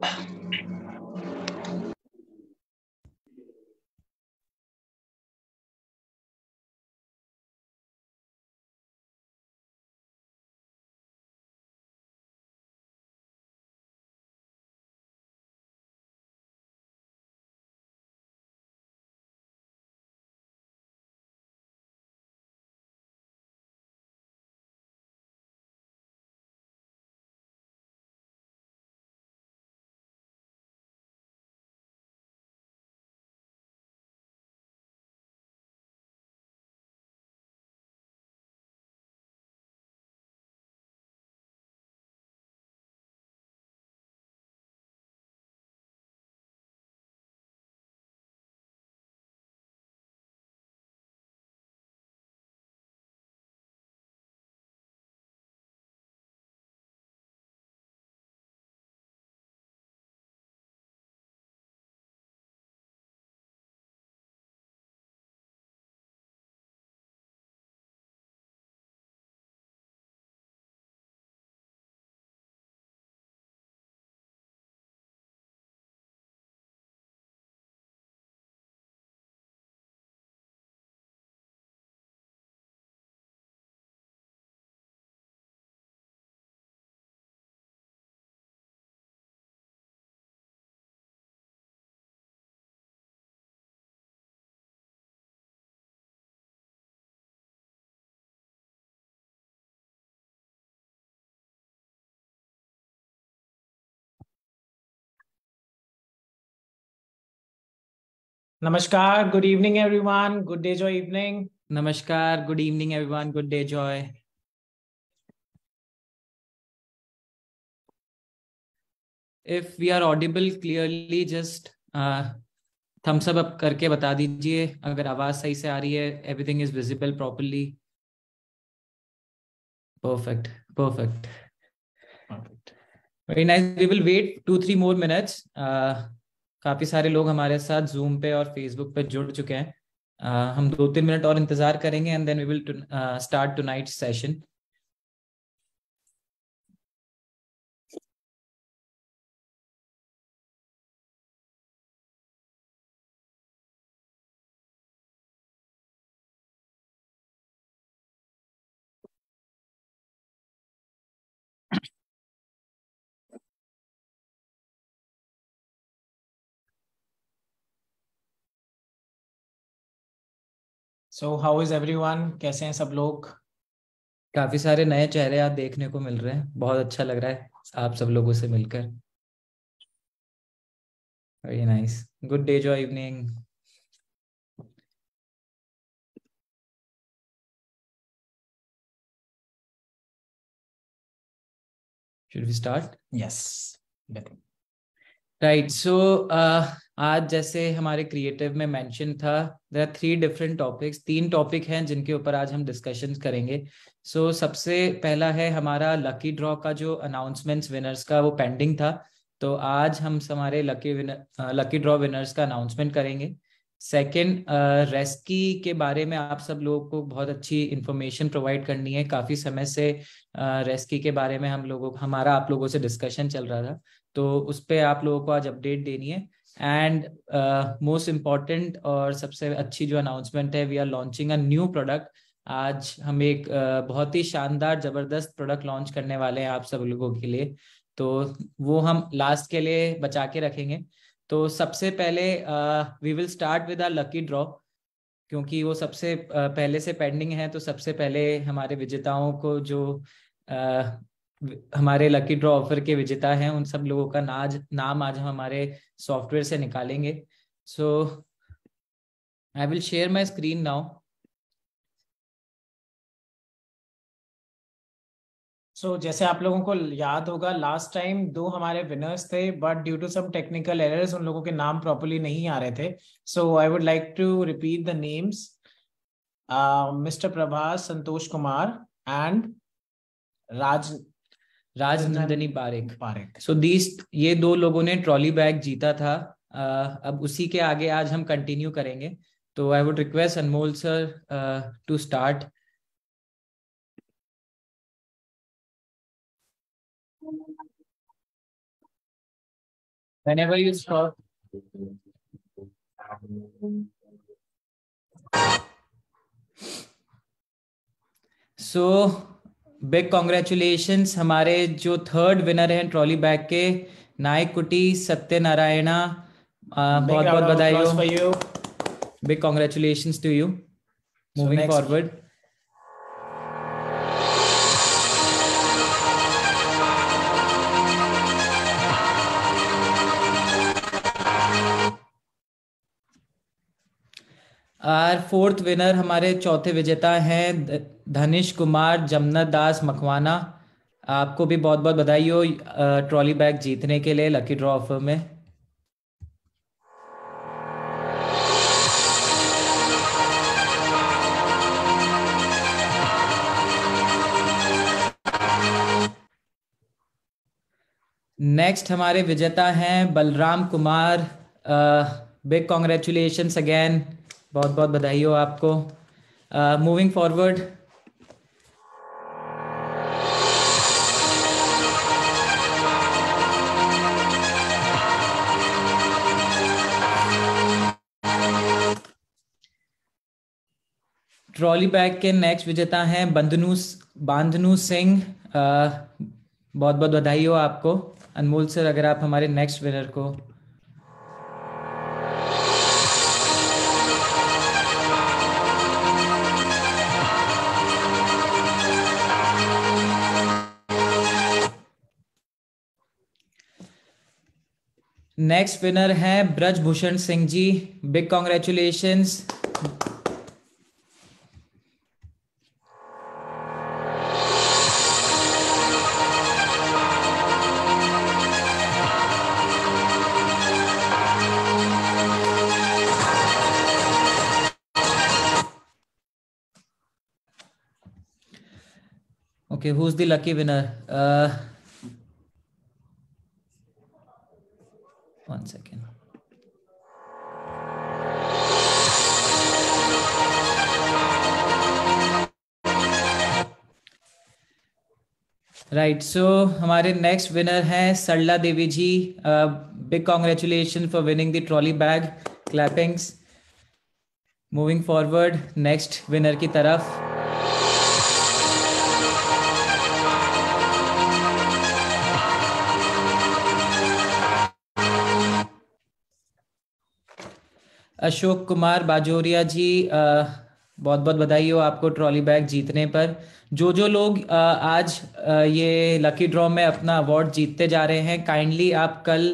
Thank you. नमस्कार good evening everyone good day Joy evening नमस्कार good evening everyone good day Joy if we are audible clearly just thumbs up करके बता दीजिए अगर आवाज सही से आ रही है everything is visible properly perfect perfect very nice we will wait two three more minutes काफ़ी सारे लोग हमारे साथ जूम पे और फेसबुक पे जुड़ चुके हैं uh, हम दो तीन मिनट और इंतज़ार करेंगे and then we will start tonight session so how is everyone कैसे हैं सब लोग काफी सारे नए चेहरे आप देखने को मिल रहे हैं बहुत अच्छा लग रहा है आप सब लोगों से मिलकर very nice good Day Joy evening should we start yes Better. Right so uh, आज जैसे हमारे क्रिएटिव में मेंशन था there are three different topics तीन टॉपिक हैं जिनके ऊपर आज हम डिस्कशन करेंगे सो so, सबसे पहला है हमारा लकी ड्रॉ का जो अनाउंसमेंट्स विनर्स का वो पेंडिंग था तो आज हम हमारे lucky winner lucky draw winners का अनाउंसमेंट करेंगे सेकेंड रेस्की uh, के बारे में आप सब लोगों को बहुत अच्छी इन्फॉर्मेशन प्रोवाइड करनी है काफ़ी समय से रेस्की uh, के बारे में हम लोगों हमारा आप लोगों से डिस्कशन चल रहा था तो उस पर आप लोगों को आज अपडेट देनी है एंड मोस्ट इम्पॉर्टेंट और सबसे अच्छी जो अनाउंसमेंट है we are launching a new product आज हम एक uh, बहुत ही शानदार जबरदस्त प्रोडक्ट लॉन्च करने वाले हैं आप सब लोगों के लिए तो वो हम लास्ट के लिए बचा के रखेंगे तो सबसे पहले we will start with our lucky draw क्योंकि वो सबसे uh, पहले से पेंडिंग है तो सबसे पहले हमारे विजेताओं को जो uh, हमारे लकी ड्रॉ ऑफर के विजेता हैं उन सब लोगों का नाज नाम आज हम हमारे सॉफ्टवेयर से निकालेंगे so I will share my screen now so जैसे आप लोगों को याद होगा लास्ट टाइम दो हमारे विनर्स थे but due to some technical errors उन लोगों के नाम प्रॉपरली नहीं आ रहे थे so I would like to repeat the names mister Prabhas Santosh Kumar and Raj Rajnandini Parekh Parekh so these ये दो लोगों ने ट्रॉली बैग जीता था uh, अब उसी के आगे आज हम कंटिन्यू करेंगे तो I would request Anmol sir to start whenever you stop so big congratulation हमारे जो थर्ड विनर हैं ट्रॉली बैग के नायक कुटी सत्यनारायणा बहुत बहुत बधाई हो big congratulation to you moving forward और फोर्थ विनर हमारे चौथे विजेता हैं धनिश कुमार जमुना दास मखवाना आपको भी बहुत बहुत बधाई हो ट्रॉली बैग जीतने के लिए लकी ड्रॉ ऑफर में नेक्स्ट हमारे विजेता हैं Balram Kumar big congratulation again बहुत बहुत बधाई हो आपको moving uh, forward trolley bag के नेक्स्ट विजेता हैं बंधनु बांधनु सिंह uh, बहुत बहुत बधाई हो आपको अनमोल सर अगर आप हमारे नेक्स्ट विनर को नेक्स्ट विनर हैं Brajbhushan Singh ji big congratulation Okay, who's the lucky winner? Uh, One second. Right right, so so, हमारे नेक्स्ट विनर हैं Sarla Devi ji big congratulation for winning the trolley bag clappings moving forward next winner की तरफ अशोक कुमार बाजोरिया जी बहुत बहुत बधाई हो आपको ट्रॉली बैग जीतने पर जो जो लोग आज ये लकी ड्रॉ में अपना अवार्ड जीतते जा रहे हैं काइंडली आप कल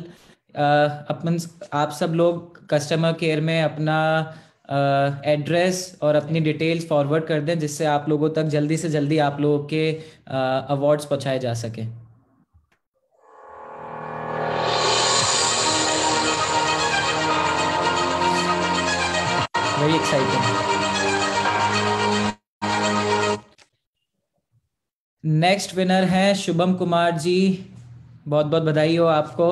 अपन आप सब लोग कस्टमर केयर में अपना एड्रेस और अपनी डिटेल्स फॉरवर्ड कर दें जिससे आप लोगों तक जल्दी से जल्दी आप लोगों के अवार्ड्स पहुंचाए जा सकें very exciting नेक्स्ट विनर है शुभम कुमार जी बहुत बहुत बधाई हो आपको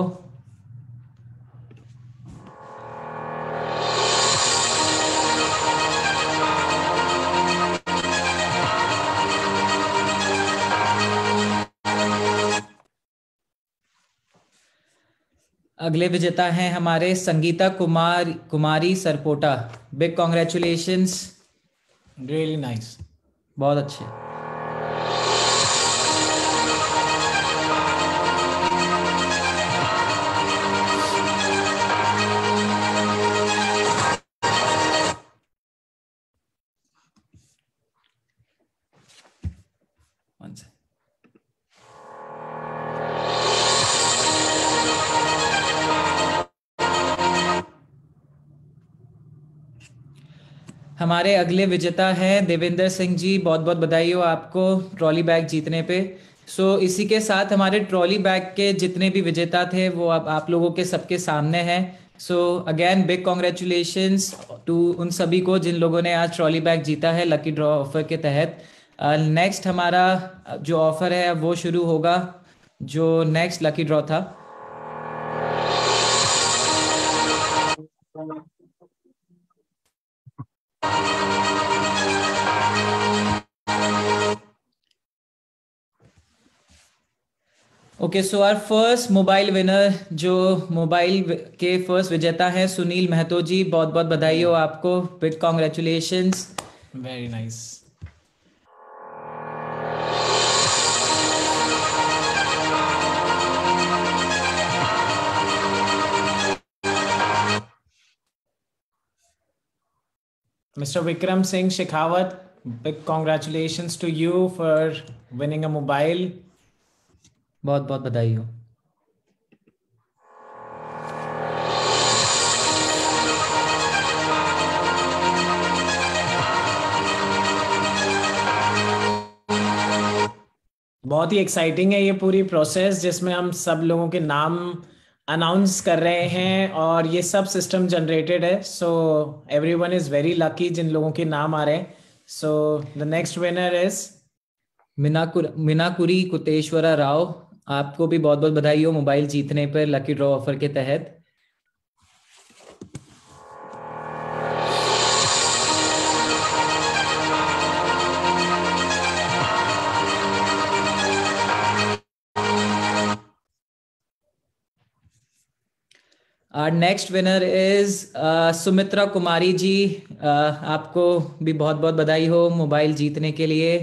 अगले विजेता हैं हमारे Sangeeta Kumar Kumari Sarpota big congratulations really nice बहुत अच्छे हमारे अगले विजेता हैं देवेंद्र सिंह जी बहुत बहुत बधाई हो आपको ट्रॉली बैग जीतने पे सो so, इसी के साथ हमारे ट्रॉली बैग के जितने भी विजेता थे वो अब आप लोगों के सबके सामने हैं so again big congratulation to उन सभी को जिन लोगों ने आज ट्रॉली बैग जीता है लकी ड्रॉ ऑफर के तहत नेक्स्ट uh, हमारा जो ऑफर है वो शुरू होगा जो नेक्स्ट लकी ड्रॉ था okay so our first mobile winner जो मोबाइल के फर्स्ट विजेता हैं सुनील महतो जी बहुत बहुत बधाई हो आपको big congratulation very nice Mr. Vikram Singh Shikhawat, big congratulations to you for winning a mobile. बहुत बहुत बधाई हो बहुत ही एक्साइटिंग है ये पूरी प्रोसेस जिसमें हम सब लोगों के नाम अनाउंस कर रहे हैं और ये सब सिस्टम जनरेटेड है so everyone is very lucky जिन लोगों के नाम आ रहे हैं so the next winner is Minakur Minakuri Kuteshwara Rao आपको भी बहुत बहुत बधाई हो मोबाइल जीतने पर लकी ड्रॉ ऑफर के तहत our next winner is Sumitra Kumari ji uh, आपको भी बहुत बहुत बधाई हो मोबाइल जीतने के लिए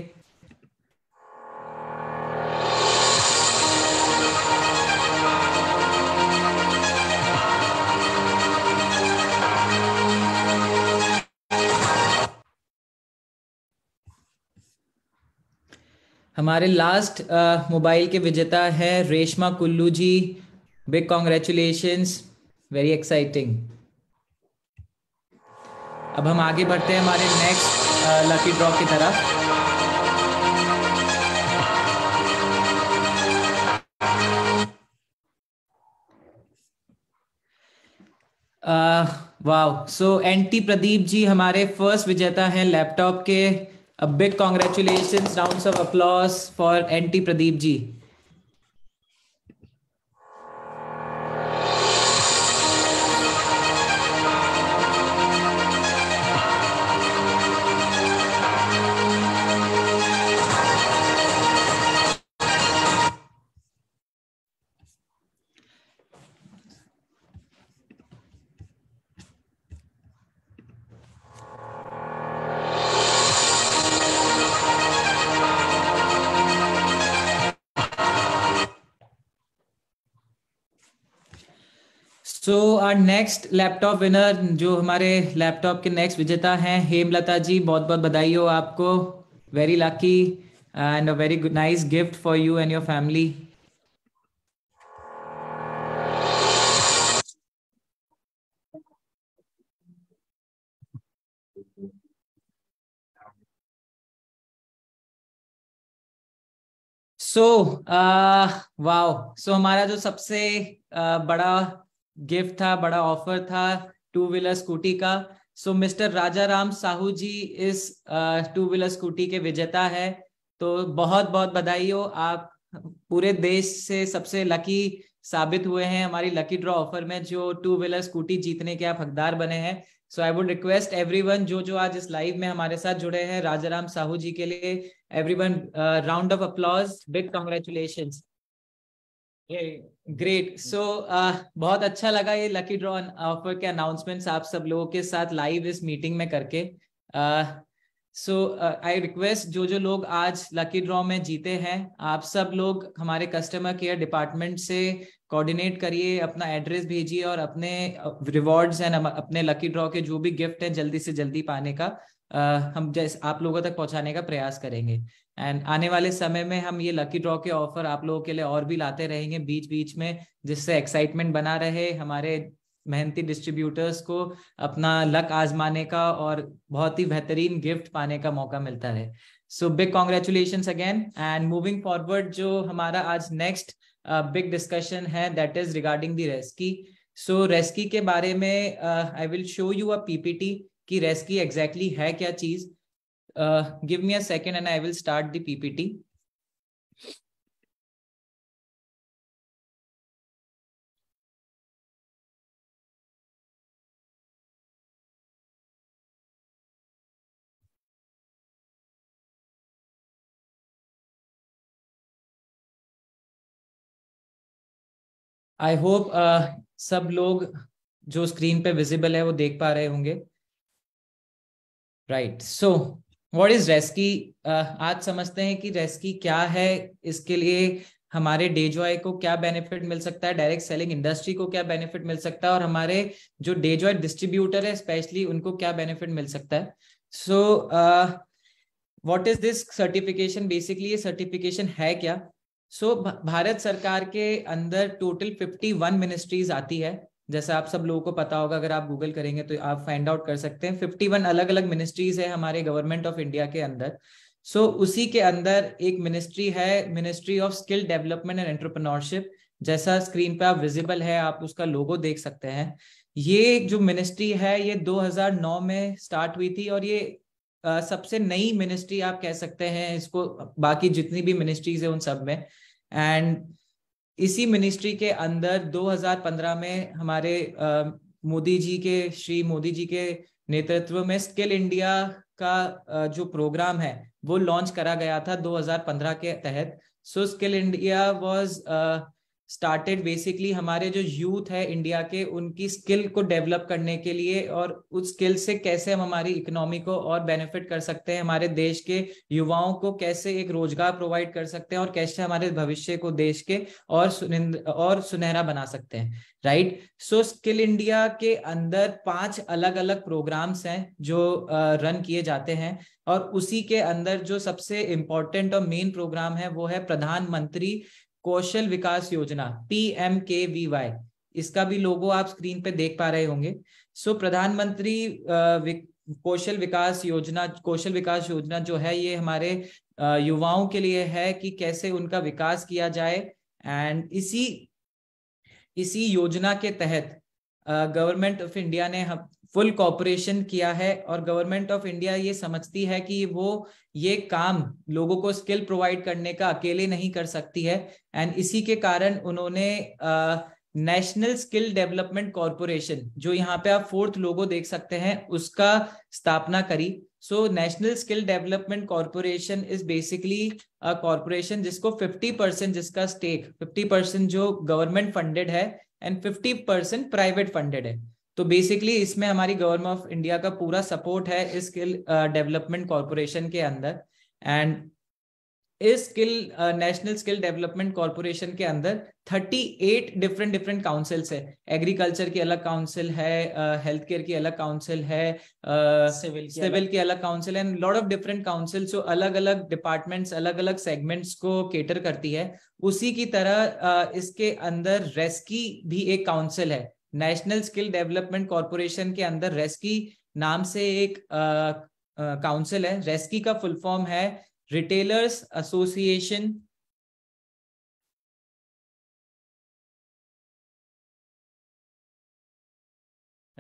हमारे लास्ट uh, मोबाइल uh, के विजेता है Reshma Kullu ji big congratulations very exciting अब हम आगे बढ़ते हैं हमारे नेक्स्ट लकी ड्रॉ की तरफ वाह सो एंटी प्रदीप जी हमारे फर्स्ट विजेता हैं लैपटॉप के a big congratulation round of applause for एंटी Pradeep ji our next laptop winner जो हमारे लैपटॉप के नेक्स्ट विजेता हैं हेमलता जी बहुत बहुत बधाई हो आपको very lucky and a very good nice gift for you and your family so wow so हमारा जो सबसे uh, बड़ा गिफ्ट था बड़ा ऑफर था टू व्हीलर स्कूटी का सो मिस्टर राजा राम साहू जी इस टू व्हीलर स्कूटी के विजेता है तो बहुत बहुत बधाई हो आप पूरे देश से सबसे लकी साबित हुए हैं हमारी लकी ड्रॉ ऑफर में जो टू व्हीलर स्कूटी जीतने के आप हकदार बने हैं so I would request everyone जो जो आज इस लाइव में हमारे साथ जुड़े हैं राजाराम साहू जी के लिए everyone round of applause big congratulation great so uh, बहुत अच्छा लगा ये लकी ड्रॉ ऑफर के अनाउंसमेंट्स आप सब लोगों के साथ लाइव इस मीटिंग में करके सो आई रिक्वेस्ट जो जो लोग आज लकी ड्रॉ में जीते हैं आप सब लोग हमारे कस्टमर केयर डिपार्टमेंट से कोऑर्डिनेट करिए अपना एड्रेस भेजिए और अपने रिवॉर्ड्स uh, एंड अपने लकी ड्रॉ के जो भी गिफ्ट हैं जल्दी से जल्दी पाने का uh, हम जैसे आप लोगों तक पहुंचाने का प्रयास करेंगे एंड आने वाले समय में हम ये लकी ड्रॉ के ऑफर आप लोगों के लिए और भी लाते रहेंगे बीच बीच में जिससे एक्साइटमेंट बना रहे हमारे मेहनती डिस्ट्रीब्यूटर्स को अपना लक आजमाने का और बहुत ही बेहतरीन गिफ्ट पाने का मौका मिलता रहे so big congratulation again and moving forward जो हमारा आज नेक्स्ट बिग डिस्कशन है that is regarding the RASCI so RASCI के बारे में I will show you a PPT कि रेस्की एग्जैक्टली exactly है क्या चीज़ Uh, give me a second and I will start the PPT. I hope uh, सब लोग जो स्क्रीन पे विजिबल है वो देख पा रहे होंगे right right. So so, what is RASCI आज समझते हैं कि रेस्की क्या है इसके लिए हमारे डे जॉय को क्या बेनिफिट मिल सकता है डायरेक्ट सेलिंग इंडस्ट्री को क्या बेनिफिट मिल सकता है और हमारे जो डे जॉय डिस्ट्रीब्यूटर है स्पेशली उनको क्या बेनिफिट मिल सकता है so what is this certification basically ये सर्टिफिकेशन है क्या सो so, भारत सरकार के अंदर टोटल 51 मिनिस्ट्रीज आती है जैसे आप सब लोगों को पता होगा अगर आप गूगल करेंगे तो आप फाइंड आउट कर सकते हैं फिफ्टी वन अलग अलग मिनिस्ट्रीज है हमारे गवर्नमेंट ऑफ इंडिया के अंदर सो so, उसी के अंदर एक मिनिस्ट्री है ministry of skill development and entrepreneurship जैसा स्क्रीन पे आप विजिबल है आप उसका लोगो देख सकते हैं ये जो मिनिस्ट्री है ये 2009 में स्टार्ट हुई थी और ये आ, सबसे नई मिनिस्ट्री आप कह सकते हैं इसको बाकी जितनी भी मिनिस्ट्रीज है उन सब में एंड इसी मिनिस्ट्री के अंदर 2015 में हमारे मोदी जी के श्री मोदी जी के नेतृत्व में स्किल इंडिया का जो प्रोग्राम है वो लॉन्च करा गया था 2015 के तहत so skill India was started basically हमारे जो यूथ है इंडिया के उनकी स्किल को डेवलप करने के लिए और उस स्किल से कैसे हम हमारी इकोनॉमी को और बेनिफिट कर सकते हैं हमारे देश के युवाओं को कैसे एक रोजगार प्रोवाइड कर सकते हैं और कैसे हमारे भविष्य को देश के और और सुनहरा बना सकते हैं राइट सो स्किल इंडिया के अंदर पांच अलग अलग प्रोग्राम्स हैं जो रन किए जाते हैं और उसी के अंदर जो सबसे इम्पोर्टेंट और मेन प्रोग्राम है वो है प्रधानमंत्री कौशल विकास योजना P M K V Y इसका भी लोगो आप स्क्रीन पे देख पा रहे होंगे सो so, प्रधानमंत्री कौशल विकास योजना कौशल विकास योजना जो है ये हमारे युवाओं के लिए है कि कैसे उनका विकास किया जाए एंड इसी इसी योजना के तहत गवर्नमेंट ऑफ इंडिया ने हम फुल कॉपरेशन किया है और गवर्नमेंट ऑफ इंडिया ये समझती है कि वो ये काम लोगों को स्किल प्रोवाइड करने का अकेले नहीं कर सकती है एंड इसी के कारण उन्होंने नेशनल स्किल डेवलपमेंट कॉरपोरेशन जो यहाँ पे आप फोर्थ लोगो देख सकते हैं उसका स्थापना करी so national skill development corporation is basically a corporation जिसको 50 परसेंट जिसका स्टेक 50 परसेंट जो गवर्नमेंट फंडेड है एंड 50 परसेंट प्राइवेट फंडेड है तो बेसिकली इसमें हमारी गवर्नमेंट ऑफ इंडिया का पूरा सपोर्ट है इस स्किल डेवलपमेंट कॉरपोरेशन के अंदर एंड इस skill national skill development corporation के अंदर 38 डिफरेंट डिफरेंट काउंसिल्स है एग्रीकल्चर की अलग काउंसिल है हेल्थ uh, केयर की अलग काउंसिल है सिविल uh, सिविल की अलग council and lot of different council जो अलग अलग डिपार्टमेंट्स अलग अलग सेगमेंट्स को केटर करती है उसी की तरह uh, इसके अंदर रेस्की भी एक काउंसिल है नेशनल स्किल डेवलपमेंट कॉरपोरेशन के अंदर रेस्की नाम से एक काउंसिल है रेस्की का फुल फॉर्म है retailers association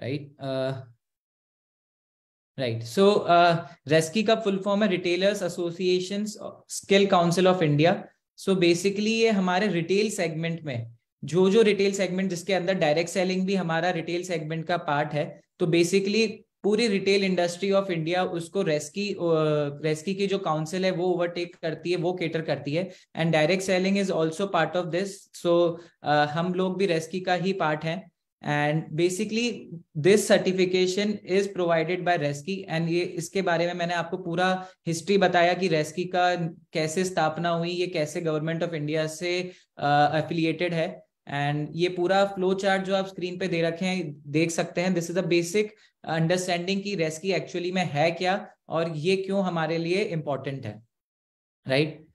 right right so RASCI का फुल फॉर्म है retailers association skill council of India so basically ये हमारे रिटेल सेगमेंट में जो जो रिटेल सेगमेंट जिसके अंदर डायरेक्ट सेलिंग भी हमारा रिटेल सेगमेंट का पार्ट है तो बेसिकली पूरी रिटेल इंडस्ट्री ऑफ इंडिया उसको रेस्की रेस्की की जो काउंसिल है वो ओवरटेक करती है वो केटर करती है and direct selling is also part of this so हम लोग भी रेस्की का ही पार्ट है and basically this certification is provided by RASCI and ये इसके बारे में मैंने आपको पूरा हिस्ट्री बताया कि रेस्की का कैसे स्थापना हुई ये कैसे गवर्नमेंट ऑफ इंडिया से अफिलिएटेड uh, है एंड ये पूरा फ्लो चार्ट जो आप स्क्रीन पे दे रखे हैं देख सकते हैं this is a basic understanding की रेस्की एक्चुअली में है क्या और ये क्यों हमारे लिए इंपॉर्टेंट है right right?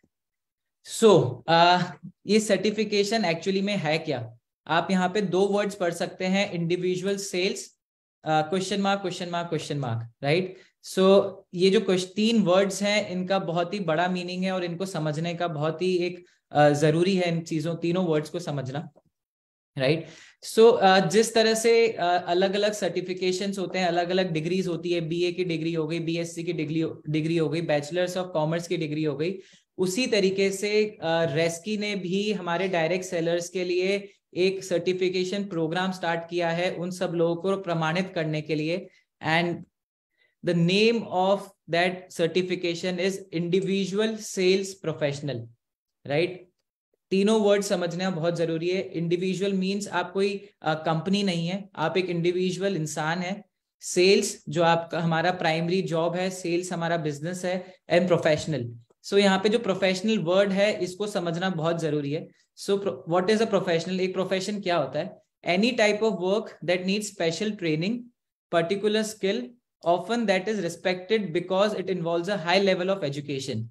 So so, uh, ये सर्टिफिकेशन एक्चुअली में है क्या आप यहाँ पे दो वर्ड्स पढ़ सकते हैं individual sales question mark question mark question mark right so ये जो तीन वर्ड्स हैं इनका बहुत ही बड़ा मीनिंग है और इनको समझने का बहुत ही एक uh, जरूरी है इन चीजों तीनों वर्ड्स को समझना right right? So so, uh, जिस तरह से uh, अलग अलग सर्टिफिकेशन होते हैं अलग अलग डिग्रीज होती है बीए की डिग्री हो गई बीएससी की डिग्री डिग्री हो गई बैचलर्स ऑफ कॉमर्स की डिग्री हो गई उसी तरीके से uh, रेस्की ने भी हमारे डायरेक्ट सेलर्स के लिए एक सर्टिफिकेशन प्रोग्राम स्टार्ट किया है उन सब लोगों को प्रमाणित करने के लिए and the name of that certification is individual sales professional right तीनों वर्ड समझना बहुत जरूरी है इंडिविजुअल मींस आप कोई कंपनी नहीं है आप एक इंडिविजुअल इंसान है सेल्स जो आपका हमारा प्राइमरी जॉब है सेल्स हमारा बिजनेस है एंड प्रोफेशनल सो यहाँ पे जो प्रोफेशनल वर्ड है इसको समझना बहुत जरूरी है so what is a professional एक प्रोफेशन क्या होता है any type of work that need special training particular skill often that is respected because it involve a high level of education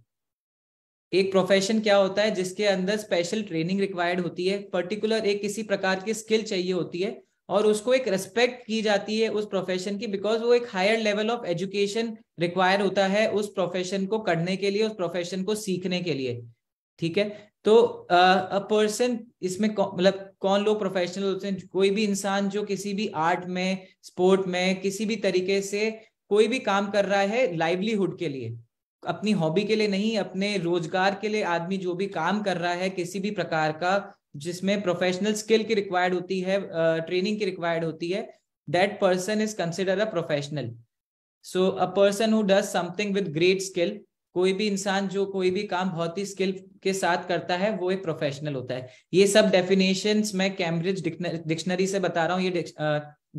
एक प्रोफेशन क्या होता है जिसके अंदर स्पेशल ट्रेनिंग रिक्वायर्ड होती है पर्टिकुलर एक किसी प्रकार की स्किल चाहिए होती है और उसको एक रेस्पेक्ट की जाती है उस प्रोफेशन की बिकॉज वो एक higher level of education require होता है उस प्रोफेशन को करने के लिए उस प्रोफेशन को सीखने के लिए ठीक है तो अ पर्सन इसमें मतलब कौन लोग प्रोफेशनल होते हैं कोई भी इंसान जो किसी भी आर्ट में स्पोर्ट में किसी भी तरीके से कोई भी काम कर रहा है लाइवलीहुड के लिए अपनी हॉबी के लिए नहीं अपने रोजगार के लिए आदमी जो भी काम कर रहा है किसी भी प्रकार का जिसमें प्रोफेशनल स्किल की रिक्वायर्ड होती है ट्रेनिंग की रिक्वायर्ड होती है that person is consider a professional so a person who does something with great skill कोई भी इंसान जो कोई भी काम बहुत ही स्किल के साथ करता है वो एक प्रोफेशनल होता है ये सब डेफिनेशन मैं कैम्ब्रिज डिक्शनरी से बता रहा हूँ ये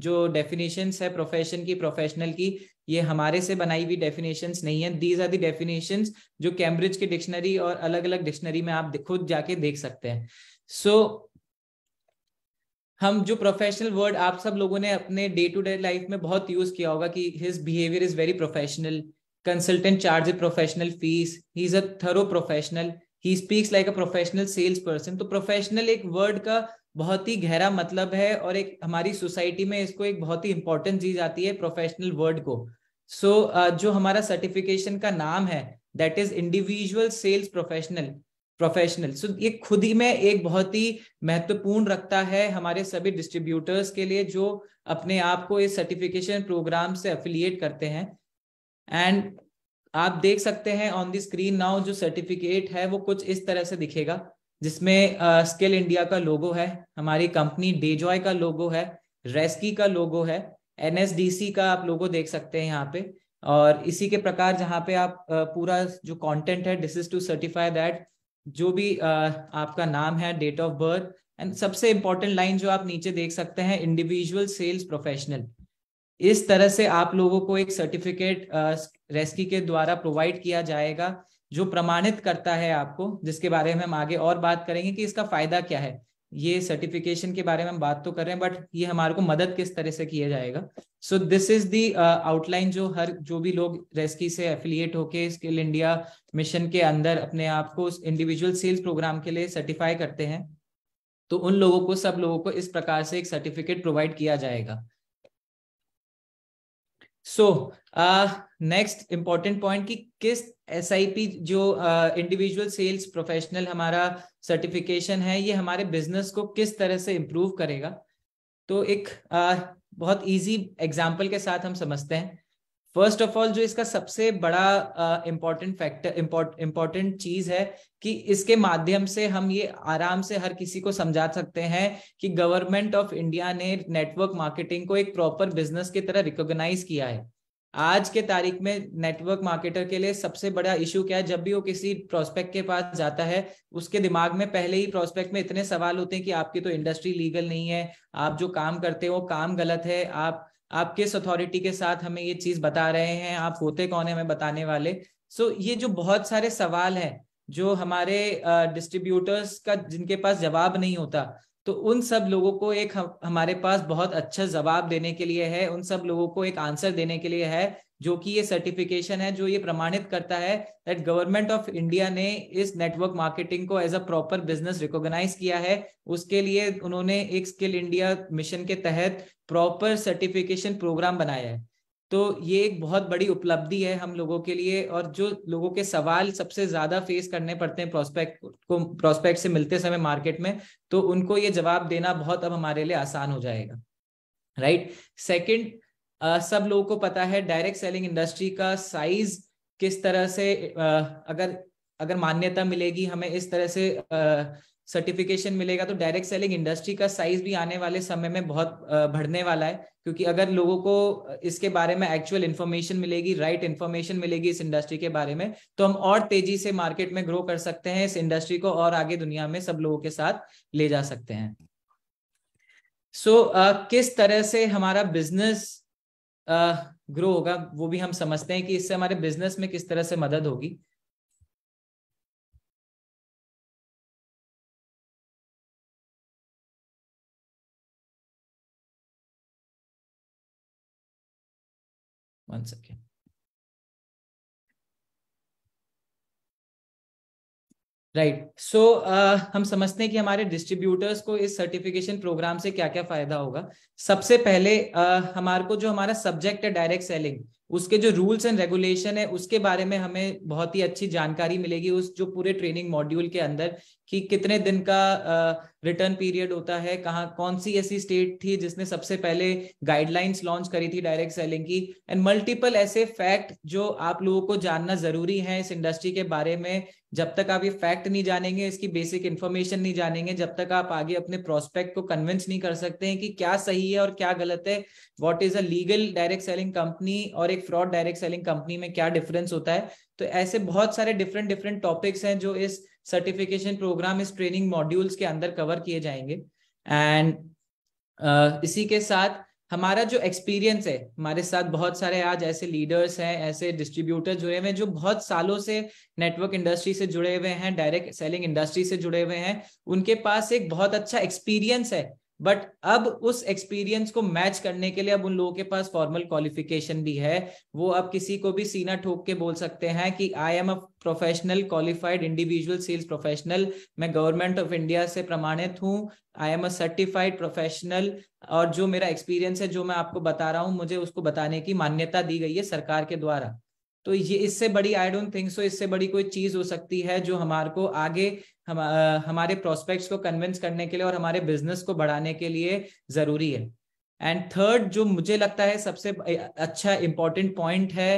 जो डेफिनेशंस है प्रोफेशन की प्रोफेशनल की ये हमारे से बनाई हुई डेफिनेशंस नहीं है दीज आर दी डेफिनेशंस जो कैम्ब्रिज की डिक्शनरी और अलग अलग डिक्शनरी में आप खुद जाके देख सकते हैं सो so, हम जो प्रोफेशनल वर्ड आप सब लोगों ने अपने डे टू डे लाइफ में बहुत यूज किया होगा कि his behaviour is very professional consultant charge a professional fees he is a thorough professional he speaks like a professional sales person तो प्रोफेशनल एक वर्ड का बहुत ही गहरा मतलब है और एक हमारी सोसाइटी में इसको एक बहुत ही इंपॉर्टेंस दी जाती है प्रोफेशनल वर्ड को सो so, uh, जो हमारा सर्टिफिकेशन का नाम है that is individual sales professional professional so ये खुद ही में एक बहुत ही महत्वपूर्ण रखता है हमारे सभी डिस्ट्रीब्यूटर्स के लिए जो अपने आप को इस सर्टिफिकेशन प्रोग्राम से अफिलिएट करते हैं एंड आप देख सकते हैं ऑन द स्क्रीन नाउ जो सर्टिफिकेट है वो कुछ इस तरह से दिखेगा जिसमें स्किल इंडिया का लोगो है हमारी कंपनी डेजॉय का लोगो है रेस्की का लोगो है एनएसडीसी का आप लोगो देख सकते हैं यहाँ पे और इसी के प्रकार जहाँ पे आप पूरा जो कंटेंट है this is to certify that जो भी आपका नाम है डेट ऑफ बर्थ एंड सबसे इंपॉर्टेंट लाइन जो आप नीचे देख सकते हैं इंडिविजुअल सेल्स प्रोफेशनल इस तरह से आप लोगों को एक सर्टिफिकेट रेस्की के द्वारा प्रोवाइड किया जाएगा जो प्रमाणित करता है आपको जिसके बारे में हम आगे और बात करेंगे कि इसका फायदा क्या है ये सर्टिफिकेशन के बारे में हम बात तो कर रहे हैं बट ये हमारे को मदद किस तरह से किया जाएगा so this is the outline जो हर जो भी लोग रेस्की से एफिलिएट होके स्किल इंडिया मिशन के अंदर अपने आप को इंडिविजुअल सेल्स प्रोग्राम के लिए सर्टिफाई करते हैं तो उन लोगों को सब लोगों को इस प्रकार से एक सर्टिफिकेट प्रोवाइड किया जाएगा सो नेक्स्ट इंपॉर्टेंट पॉइंट कि किस एस जो इंडिविजुअल सेल्स प्रोफेशनल हमारा सर्टिफिकेशन है ये हमारे बिजनेस को किस तरह से इम्प्रूव करेगा तो एक uh, बहुत इजी एग्जाम्पल के साथ हम समझते हैं फर्स्ट ऑफ ऑल जो इसका सबसे बड़ा इम्पोर्टेंट फैक्टर इम्पोर्टेंट चीज है कि इसके माध्यम से हम ये आराम से हर किसी को समझा सकते हैं कि गवर्नमेंट ऑफ इंडिया ने नेटवर्क मार्केटिंग को एक प्रॉपर बिजनेस की तरह रिकॉग्नाइज किया है आज के तारीख में नेटवर्क मार्केटर के लिए सबसे बड़ा इशू क्या है जब भी वो किसी प्रोस्पेक्ट के पास जाता है उसके दिमाग में पहले ही प्रोस्पेक्ट में इतने सवाल होते हैं कि आपकी तो इंडस्ट्री लीगल नहीं है आप जो काम करते हो काम गलत है आप आप किस अथॉरिटी के साथ हमें ये चीज बता रहे हैं आप होते कौन है हमें बताने वाले सो so, ये जो बहुत सारे सवाल हैं जो हमारे डिस्ट्रीब्यूटर्स का जिनके पास जवाब नहीं होता तो उन सब लोगों को एक हम, हमारे पास बहुत अच्छा जवाब देने के लिए है उन सब लोगों को एक आंसर देने के लिए है जो कि ये सर्टिफिकेशन है जो ये प्रमाणित करता है दैट गवर्नमेंट ऑफ इंडिया ने इस नेटवर्क मार्केटिंग को as a proper business recognise किया है उसके लिए उन्होंने एक स्किल इंडिया मिशन के तहत प्रॉपर सर्टिफिकेशन प्रोग्राम बनाया है तो ये एक बहुत बड़ी उपलब्धि है हम लोगों के लिए और जो लोगों के सवाल सबसे ज्यादा फेस करने पड़ते हैं प्रोस्पेक्ट को प्रोस्पेक्ट से मिलते समय मार्केट में तो उनको ये जवाब देना बहुत अब हमारे लिए आसान हो जाएगा राइट right? सेकंड सब लोगों को पता है डायरेक्ट सेलिंग इंडस्ट्री का साइज किस तरह से अगर अगर मान्यता मिलेगी हमें इस तरह से सर्टिफिकेशन मिलेगा तो डायरेक्ट सेलिंग इंडस्ट्री का साइज भी आने वाले समय में बहुत बढ़ने वाला है क्योंकि अगर लोगों को इसके बारे में एक्चुअल इन्फॉर्मेशन मिलेगी राइट इन्फॉर्मेशन मिलेगी इस इंडस्ट्री के बारे में तो हम और तेजी से मार्केट में ग्रो कर सकते हैं इस इंडस्ट्री को और आगे दुनिया में सब लोगों के साथ ले जा सकते हैं सो so, uh, किस तरह से हमारा बिजनेस ग्रो होगा वो भी हम समझते हैं कि इससे हमारे बिजनेस में किस तरह से मदद होगी One second. Right right. So so, uh, हम समझते हैं कि हमारे डिस्ट्रीब्यूटर्स को इस सर्टिफिकेशन प्रोग्राम से क्या क्या फायदा होगा सबसे पहले uh, हमारे को जो हमारा सब्जेक्ट है डायरेक्ट सेलिंग उसके जो रूल्स एंड रेगुलेशन है उसके बारे में हमें बहुत ही अच्छी जानकारी मिलेगी उस जो पूरे ट्रेनिंग मॉड्यूल के अंदर कि कितने दिन का रिटर्न पीरियड होता है कहाँ कौन सी ऐसी स्टेट थी जिसने सबसे पहले गाइडलाइंस लॉन्च करी थी डायरेक्ट सेलिंग की एंड मल्टीपल ऐसे फैक्ट जो आप लोगों को जानना जरूरी है इस इंडस्ट्री के बारे में जब तक आप ये फैक्ट नहीं जानेंगे इसकी बेसिक इन्फॉर्मेशन नहीं जानेंगे जब तक आप आगे अपने प्रोस्पेक्ट को कन्विंस नहीं कर सकते हैं कि क्या सही है और क्या गलत है what is a legal direct selling company और एक direct fraud direct selling company में क्या डिफरेंस होता है तो ऐसे बहुत सारे डिफरेंट डिफरेंट टॉपिक्स हैं जो इस सर्टिफिकेशन प्रोग्राम इस ट्रेनिंग मॉड्यूल्स के अंदर कवर किए जाएंगे एंड uh, इसी के साथ हमारा जो एक्सपीरियंस है हमारे साथ बहुत सारे आज ऐसे लीडर्स हैं ऐसे डिस्ट्रीब्यूटर जुड़े हुए हैं जो बहुत सालों से नेटवर्क इंडस्ट्री से जुड़े हुए हैं डायरेक्ट सेलिंग इंडस्ट्री से जुड़े हुए हैं उनके पास एक बहुत अच्छा एक्सपीरियंस है बट अब उस एक्सपीरियंस को मैच करने के लिए अब उन लोगों के पास फॉर्मल क्वालिफिकेशन भी है वो अब किसी को भी सीना ठोक के बोल सकते हैं कि I am a professional qualified individual sales professional मैं गवर्नमेंट ऑफ इंडिया से प्रमाणित हूँ I am a certified professional और जो मेरा एक्सपीरियंस है जो मैं आपको बता रहा हूँ मुझे उसको बताने की मान्यता दी गई है सरकार के द्वारा तो ये इससे बड़ी आई डोंट थिंक सो इससे बड़ी कोई चीज हो सकती है जो हमारे को आगे हम हमारे प्रोस्पेक्ट्स को कन्विंस करने के लिए और हमारे बिजनेस को बढ़ाने के लिए जरूरी है एंड थर्ड जो मुझे लगता है सबसे अच्छा इंपॉर्टेंट पॉइंट है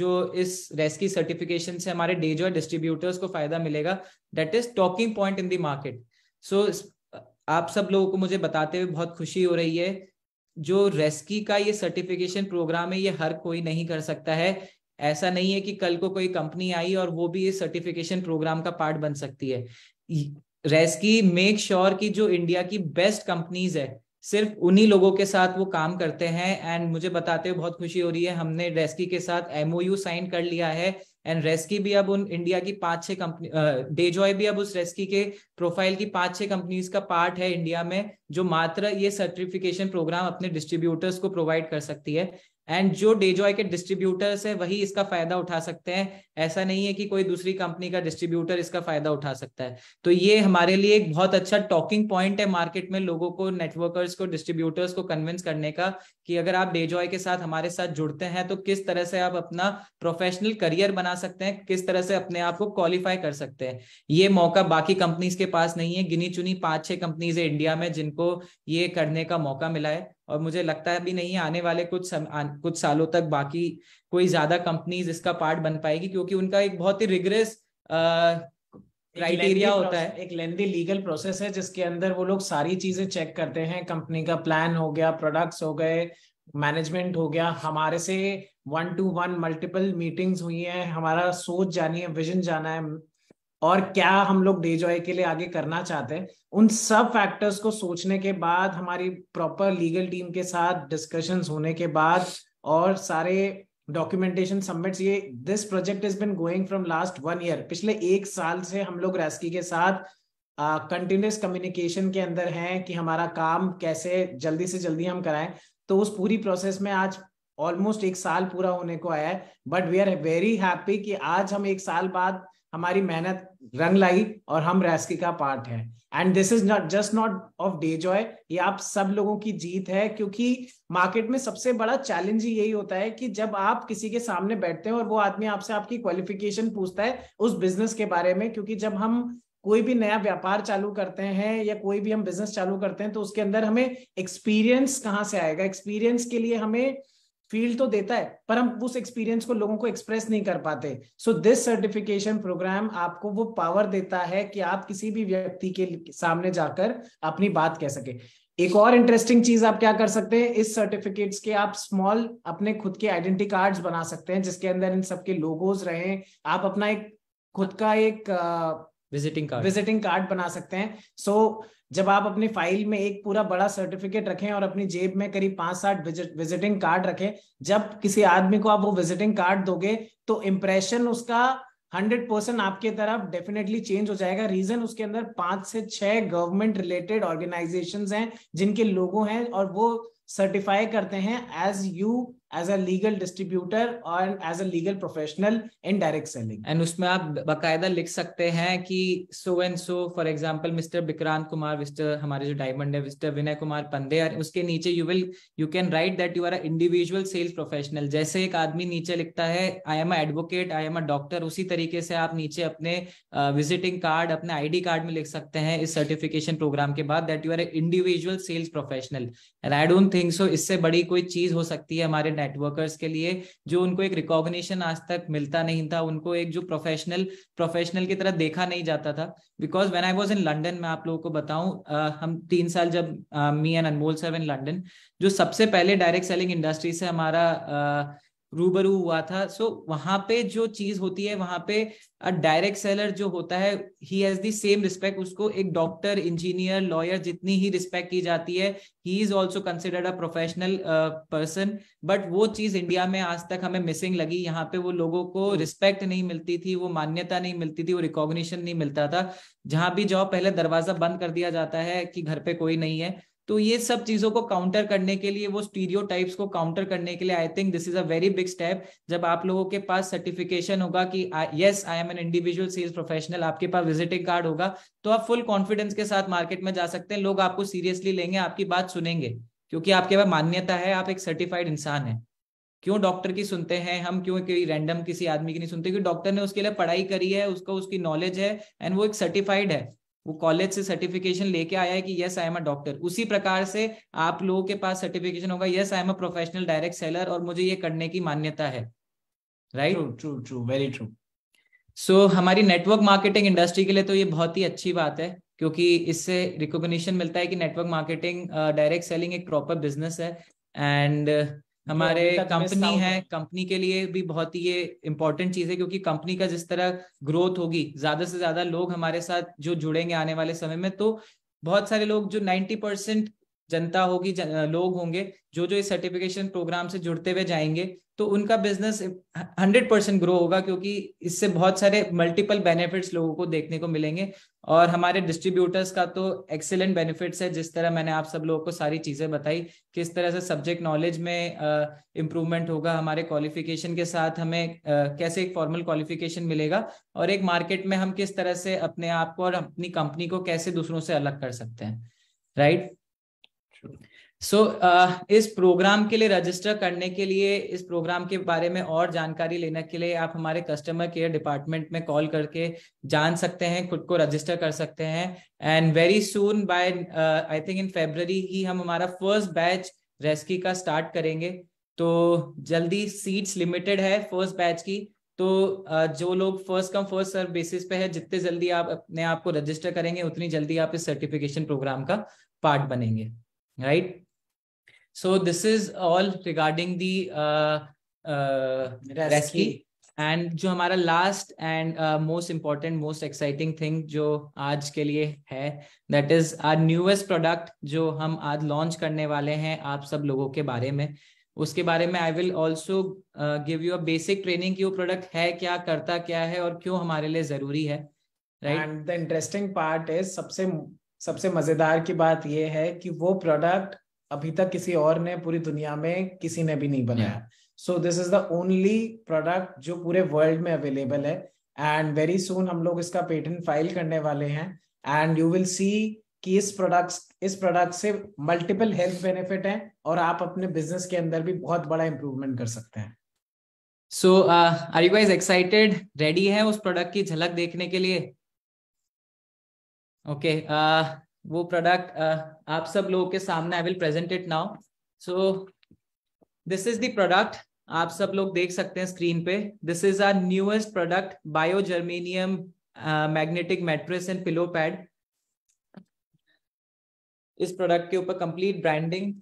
जो इस रेस्की सर्टिफिकेशन से हमारे डेजो और डिस्ट्रीब्यूटर्स को फायदा मिलेगा that is talking point in the market so आप सब लोगों को मुझे बताते हुए बहुत खुशी हो रही है जो रेस्की का ये सर्टिफिकेशन प्रोग्राम है ये हर कोई नहीं कर सकता है ऐसा नहीं है कि कल को कोई कंपनी आई और वो भी इस सर्टिफिकेशन प्रोग्राम का पार्ट बन सकती है रेस्की मेक श्योर की जो इंडिया की बेस्ट कंपनीज है सिर्फ उन्हीं लोगों के साथ वो काम करते हैं एंड मुझे बताते हुए बहुत खुशी हो रही है हमने रेस्की के साथ एमओयू साइन कर लिया है एंड रेस्की भी अब उन इंडिया की पांच छह कंपनी डेजॉय भी अब उस रेस्की के प्रोफाइल की पांच छह कंपनीज का पार्ट है इंडिया में जो मात्र ये सर्टिफिकेशन प्रोग्राम अपने डिस्ट्रीब्यूटर्स को प्रोवाइड कर सकती है एंड जो डेजॉय के डिस्ट्रीब्यूटर्स है वही इसका फायदा उठा सकते हैं ऐसा नहीं है कि कोई दूसरी कंपनी का डिस्ट्रीब्यूटर इसका फायदा उठा सकता है तो ये हमारे लिए एक बहुत अच्छा टॉकिंग पॉइंट है मार्केट में लोगों को नेटवर्कर्स को डिस्ट्रीब्यूटर्स को कन्विंस करने का कि अगर आप डेजॉय के साथ हमारे साथ जुड़ते हैं तो किस तरह से आप अपना प्रोफेशनल करियर बना सकते हैं किस तरह से अपने आप को क्वालिफाई कर सकते हैं ये मौका बाकी कंपनीज के पास नहीं है गिनी चुनी पांच छह कंपनीज है इंडिया में जिनको ये करने का मौका मिला है और मुझे लगता अभी नहीं आने वाले कुछ सम, आ, कुछ सालों तक बाकी कोई ज्यादा कंपनीज इसका पार्ट बन पाएगी क्योंकि उनका एक बहुत ही रिग्रेस क्राइटेरिया होता है एक लेंदी लीगल प्रोसेस है जिसके अंदर वो लोग सारी चीजें चेक करते हैं कंपनी का प्लान हो गया प्रोडक्ट्स हो गए मैनेजमेंट हो गया हमारे से one to one multiple meetings हुई है हमारा सोच जानी है विजन जाना है और क्या हम लोग डे जॉय के लिए आगे करना चाहते हैं उन सब फैक्टर्स को सोचने के बाद हमारी प्रॉपर लीगल टीम के साथ डिस्कशंस होने के बाद और सारे डॉक्यूमेंटेशन सबमिट्स ये this project is been going from last one year पिछले एक साल से हम लोग रेस्की के साथ कंटिन्यूस uh, कम्युनिकेशन के अंदर हैं कि हमारा काम कैसे जल्दी से जल्दी हम कराएं तो उस पूरी प्रोसेस में आज ऑलमोस्ट एक साल पूरा होने को आया है but we are very happy कि आज हम एक साल बाद हमारी मेहनत रंग लाई और हम रेस्की का पार्ट है and this is not just not of Day Joy ये आप सब लोगों की जीत है क्योंकि मार्केट में सबसे बड़ा चैलेंज ही यही होता है कि जब आप किसी के सामने बैठते हैं और वो आदमी आपसे आपकी क्वालिफिकेशन पूछता है उस बिजनेस के बारे में क्योंकि जब हम कोई भी नया व्यापार चालू करते हैं या कोई भी हम बिजनेस चालू करते हैं तो उसके अंदर हमें एक्सपीरियंस कहाँ से आएगा एक्सपीरियंस के लिए हमें फील तो देता है पर हम उस एक्सपीरियंस को लोगों को एक्सप्रेस नहीं कर पाते सो दिस सर्टिफिकेशन प्रोग्राम आपको वो पावर देता है कि आप किसी भी व्यक्ति के सामने जाकर अपनी बात कह सके एक और इंटरेस्टिंग चीज आप क्या कर सकते हैं इस सर्टिफिकेट्स के आप स्मॉल अपने खुद के आइडेंटिटी कार्ड्स बना सकते हैं जिसके अंदर इन सबके लोगोज रहे आप अपना एक खुद का एक विजिटिंग कार्ड विजिटिंग कार्ड बना सकते हैं सो so, जब आप अपनी फाइल में एक पूरा बड़ा सर्टिफिकेट रखें और अपनी जेब में करीब पांच साठ विजिटिंग कार्ड रखें जब किसी आदमी को आप वो विजिटिंग कार्ड दोगे तो इम्प्रेशन उसका हंड्रेड परसेंट आपके तरफ डेफिनेटली चेंज हो जाएगा रीजन उसके अंदर पांच से छह गवर्नमेंट रिलेटेड ऑर्गेनाइजेशन हैं जिनके लोगों हैं और वो सर्टिफाई करते हैं as you as a legal distributor और as a legal professional in direct selling and उसमें आप बकायदा लिख सकते हैं कि so and so for example mister Vikrant Kumar mister हमारे जो डायमंड है मिस्टर विनय कुमार पंदे और उसके नीचे you will you can write that you are a individual sales professional जैसे एक आदमी नीचे लिखता है I am a advocate I am a doctor उसी तरीके से आप नीचे अपने विजिटिंग कार्ड अपने डी कार्ड में लिख सकते हैं इस सर्टिफिकेशन प्रोग्राम के बाद that you are a individual sales professional and I don't think so इससे बड़ी कोई चीज हो सकती है हमारे नेटवर्कर्स के लिए जो उनको एक रिकॉग्निशन आज तक मिलता नहीं था उनको एक जो प्रोफेशनल प्रोफेशनल की तरह देखा नहीं जाता था because when I was in London मैं आप लोगों को बताऊं uh, हम तीन साल जब me and Anmol sir in London जो सबसे पहले डायरेक्ट सेलिंग इंडस्ट्री से हमारा uh, रूबरू हुआ था सो so, वहां पे जो चीज होती है वहां पे डायरेक्ट सेलर जो होता है he has the same respect उसको एक डॉक्टर इंजीनियर लॉयर जितनी ही रिस्पेक्ट की जाती है he is also considered a professional person but वो चीज इंडिया में आज तक हमें मिसिंग लगी यहाँ पे वो लोगों को रिस्पेक्ट नहीं मिलती थी वो मान्यता नहीं मिलती थी वो रिकॉग्निशन नहीं मिलता था जहां भी जाओ पहले दरवाजा बंद कर दिया जाता है कि घर पे कोई नहीं है तो ये सब चीजों को काउंटर करने के लिए वो स्टीरियो टाइप्स को काउंटर करने के लिए I think this is a very big step जब आप लोगों के पास सर्टिफिकेशन होगा कि yes I am an individual sales professional आपके पास विजिटिंग कार्ड होगा तो आप फुल कॉन्फिडेंस के साथ मार्केट में जा सकते हैं लोग आपको सीरियसली लेंगे आपकी बात सुनेंगे क्योंकि आपके पास मान्यता है आप एक सर्टिफाइड इंसान है क्यों डॉक्टर की सुनते हैं हम क्यों कि रैंडम किसी आदमी की नहीं सुनते क्योंकि डॉक्टर ने उसके लिए पढ़ाई करी है उसको उसकी नॉलेज है एंड वो एक सर्टिफाइड है वो कॉलेज से सर्टिफिकेशन लेके आया है कि yes I am a doctor उसी प्रकार से आप लोगों के पास सर्टिफिकेशन होगा yes I am a professional direct seller और मुझे ये करने की मान्यता है right true true very true so हमारी नेटवर्क मार्केटिंग इंडस्ट्री के लिए तो ये बहुत ही अच्छी बात है क्योंकि इससे रिकॉग्निशन मिलता है कि नेटवर्क मार्केटिंग डायरेक्ट सेलिंग एक प्रॉपर बिजनेस है एंड uh, हमारे कंपनी है कंपनी के लिए भी बहुत ही ये इंपॉर्टेंट चीज है क्योंकि कंपनी का जिस तरह ग्रोथ होगी ज्यादा से ज्यादा लोग हमारे साथ जो जुड़ेंगे आने वाले समय में तो बहुत सारे लोग जो नाइन्टी परसेंट जनता होगी जन, लोग होंगे जो जो इस सर्टिफिकेशन प्रोग्राम से जुड़ते हुए जाएंगे तो उनका बिजनेस हंड्रेड परसेंट ग्रो होगा क्योंकि इससे बहुत सारे मल्टीपल बेनिफिट्स लोगों को देखने को मिलेंगे और हमारे डिस्ट्रीब्यूटर्स का तो एक्सेलेंट बेनिफिट्स है जिस तरह मैंने आप सब लोगों को सारी चीजें बताई किस तरह से सब्जेक्ट नॉलेज में इम्प्रूवमेंट होगा हमारे क्वालिफिकेशन के साथ हमें आ, कैसे एक फॉर्मल क्वालिफिकेशन मिलेगा और एक मार्केट में हम किस तरह से अपने आप को और अपनी कंपनी को कैसे दूसरों से अलग कर सकते हैं राइट सो so, uh, इस प्रोग्राम के लिए रजिस्टर करने के लिए इस प्रोग्राम के बारे में और जानकारी लेने के लिए आप हमारे कस्टमर केयर डिपार्टमेंट में कॉल करके जान सकते हैं खुद को रजिस्टर कर सकते हैं and very soon by I think in February ही हम हमारा फर्स्ट बैच रेस्की का स्टार्ट करेंगे तो जल्दी सीट्स लिमिटेड है फर्स्ट बैच की तो uh, जो लोग first come first serve basis पे है जितने जल्दी आप अपने आप को रजिस्टर करेंगे उतनी जल्दी आप इस सर्टिफिकेशन प्रोग्राम का पार्ट बनेंगे right? So this is all regarding the uh, uh, रेस्की एंड जो हमारा last and most important most exciting thing जो आज के लिए है that is our newest product जो हम आज लॉन्च करने वाले हैं आप सब लोगों के बारे में उसके बारे में I will also give you a basic training की वो प्रोडक्ट है क्या करता क्या है और क्यों हमारे लिए जरूरी है right the interesting part is सबसे सबसे मजेदार की बात यह है कि वो प्रोडक्ट अभी तक किसी और ने पूरी दुनिया में किसी ने भी नहीं बनाया so this is the only product जो पूरे वर्ल्ड में अवेलेबल है एंड वेरी सुन हम लोग इसका पेटेंट फाइल करने वाले हैं एंड यू विल सी कि इस प्रोडक्ट इस प्रोडक्ट से मल्टीपल हेल्थ बेनिफिट हैं और आप अपने बिजनेस के अंदर भी बहुत बड़ा इम्प्रूवमेंट कर सकते हैं so are you guys excited ready है उस प्रोडक्ट की झलक देखने के लिए ओके uh, वो प्रोडक्ट uh, आप सब लोगों के सामने I will present it now so this is the product आप सब लोग देख सकते हैं स्क्रीन पे this is our newest product bio germanium magnetic mattress and pillow pad इस प्रोडक्ट के ऊपर कंप्लीट ब्रांडिंग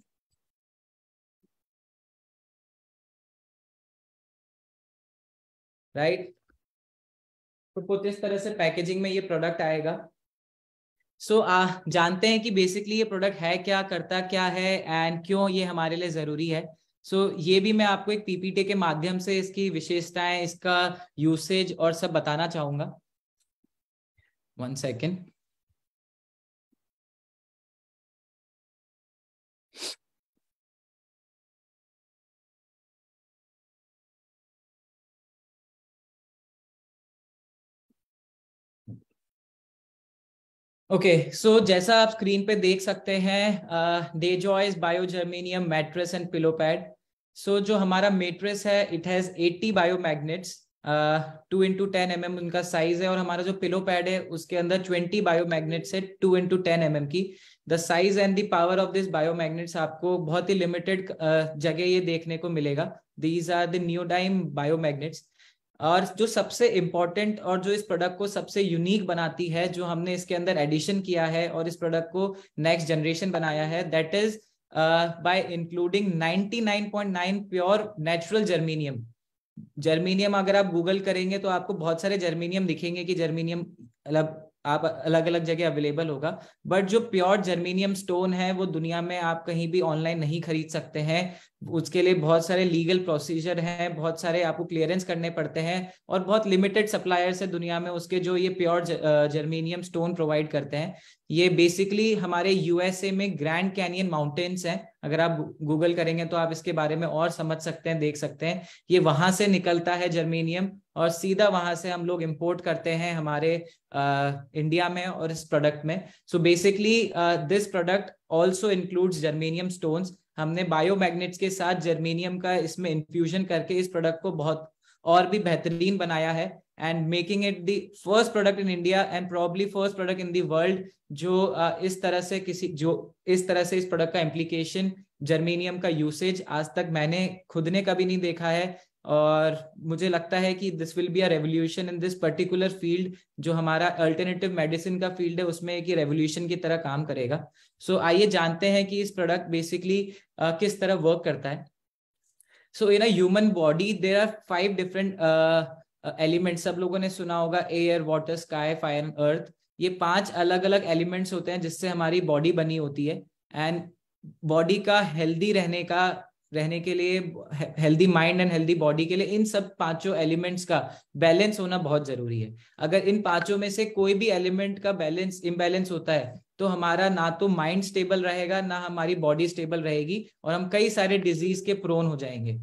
राइट तो कुछ इस तरह से पैकेजिंग में ये प्रोडक्ट आएगा सो so, uh, जानते हैं कि बेसिकली ये प्रोडक्ट है क्या करता क्या है एंड क्यों ये हमारे लिए ज़रूरी है सो so, ये भी मैं आपको एक पीपीटी के माध्यम से इसकी विशेषताएं इसका यूसेज और सब बताना चाहूंगा one second okay okay, so so जैसा आप स्क्रीन पे देख सकते हैं Day Joys biogermanium mattress and pillow pad so जो हमारा मेट्रेस है it has 80 magnets two into ten M M उनका साइज है और हमारा जो पिलो पैड है उसके अंदर 20 मैग्नेट्स है two into ten M M की the size and the power of this biomagnets आपको बहुत ही लिमिटेड uh, जगह ये देखने को मिलेगा these are the new bio biomagnets और जो सबसे इम्पॉर्टेंट और जो इस प्रोडक्ट को सबसे यूनिक बनाती है जो हमने इसके अंदर एडिशन किया है और इस प्रोडक्ट को नेक्स्ट जनरेशन बनाया है that is by including 99.9 pure natural germanium germanium अगर आप गूगल करेंगे तो आपको बहुत सारे जर्मीनियम दिखेंगे कि जर्मीनियम अलग आप अलग अलग जगह अवेलेबल होगा बट जो प्योर जर्मीनियम स्टोन है वो दुनिया में आप कहीं भी ऑनलाइन नहीं खरीद सकते हैं उसके लिए बहुत सारे लीगल प्रोसीजर हैं बहुत सारे आपको क्लियरेंस करने पड़ते हैं और बहुत लिमिटेड सप्लायर्स है दुनिया में उसके जो ये प्योर जर्मीनियम स्टोन प्रोवाइड करते हैं ये बेसिकली हमारे यूएसए में ग्रैंड कैनियन माउंटेन्स हैं अगर आप गूगल करेंगे तो आप इसके बारे में और समझ सकते हैं देख सकते हैं ये वहां से निकलता है जर्मीनियम और सीधा वहां से हम लोग इम्पोर्ट करते हैं हमारे आ, इंडिया में और इस प्रोडक्ट में so basically this product also includes germanium stones हमने बायोमैग्नेट्स के साथ जर्मेनियम का इसमें इन्फ्यूजन करके इस प्रोडक्ट को बहुत और भी बेहतरीन बनाया है and making it the first product in India and probably first product in the world जो इस तरह से किसी जो इस तरह से इस प्रोडक्ट का एम्प्लीकेशन जर्मेनियम का यूसेज आज तक मैंने खुद ने कभी नहीं देखा है और मुझे लगता है कि this will be a revolution in this particular field जो हमारा अल्टरनेटिव मेडिसिन का फील्ड है उसमें एक रेवोल्यूशन की तरह काम करेगा सो so, आइए जानते हैं कि इस प्रोडक्ट बेसिकली uh, किस तरह वर्क करता है so in human body there are five different element सब लोगों ने सुना होगा air water sky fire and earth ये पांच अलग अलग एलिमेंट्स होते हैं जिससे हमारी बॉडी बनी होती है एंड बॉडी का हेल्दी रहने का रहने के लिए healthy mind and healthy body के लिए इन सब पांचों एलिमेंट्स का बैलेंस होना बहुत जरूरी है अगर इन पांचों में से कोई भी एलिमेंट का बैलेंस इम्बैलेंस होता है तो हमारा ना तो माइंड स्टेबल रहेगा ना हमारी बॉडी स्टेबल रहेगी और हम कई सारे डिजीज के प्रोन हो जाएंगे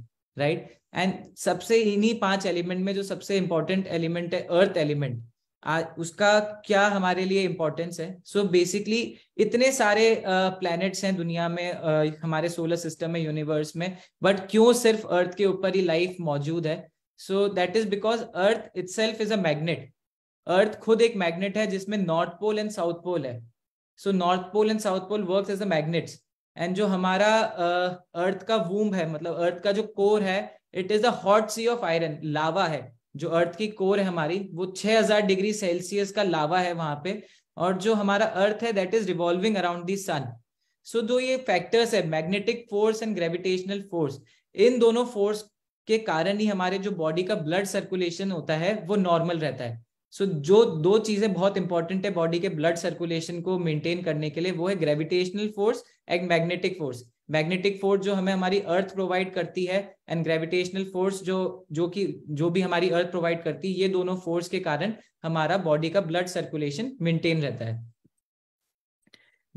राइट एंड सबसे इन्हीं पांच एलिमेंट में जो सबसे इंपॉर्टेंट एलिमेंट है अर्थ एलिमेंट आ, उसका क्या हमारे लिए इम्पोर्टेंस है सो so बेसिकली इतने सारे प्लैनेट्स uh, हैं दुनिया में uh, हमारे सोलर सिस्टम में यूनिवर्स में बट क्यों सिर्फ अर्थ के ऊपर ही लाइफ मौजूद है so that is because earth itself is a magnet earth खुद एक मैग्नेट है जिसमें north pole and south pole है so north pole and south pole work as a magnets and जो हमारा अर्थ uh, का वूम है मतलब अर्थ का जो कोर है it is a hot sea of iron lava है जो अर्थ की कोर है हमारी वो 6000 डिग्री सेल्सियस का लावा है वहां पे और जो हमारा अर्थ है that is revolving around the sun so दो ये फैक्टर्स है magnetic force and gravitational force इन दोनों फोर्स के कारण ही हमारे जो बॉडी का ब्लड सर्कुलेशन होता है वो नॉर्मल रहता है सो so, जो दो चीजें बहुत इंपॉर्टेंट है बॉडी के ब्लड सर्कुलेशन को मेंटेन करने के लिए वो है gravitational force and magnetic force magnetic force जो हमें हमारी अर्थ प्रोवाइड करती है एंड ग्रेविटेशनल फोर्स जो जो कि जो भी हमारी अर्थ प्रोवाइड करती है ये दोनों फोर्स के कारण हमारा बॉडी का ब्लड सर्कुलेशन मेंटेन रहता है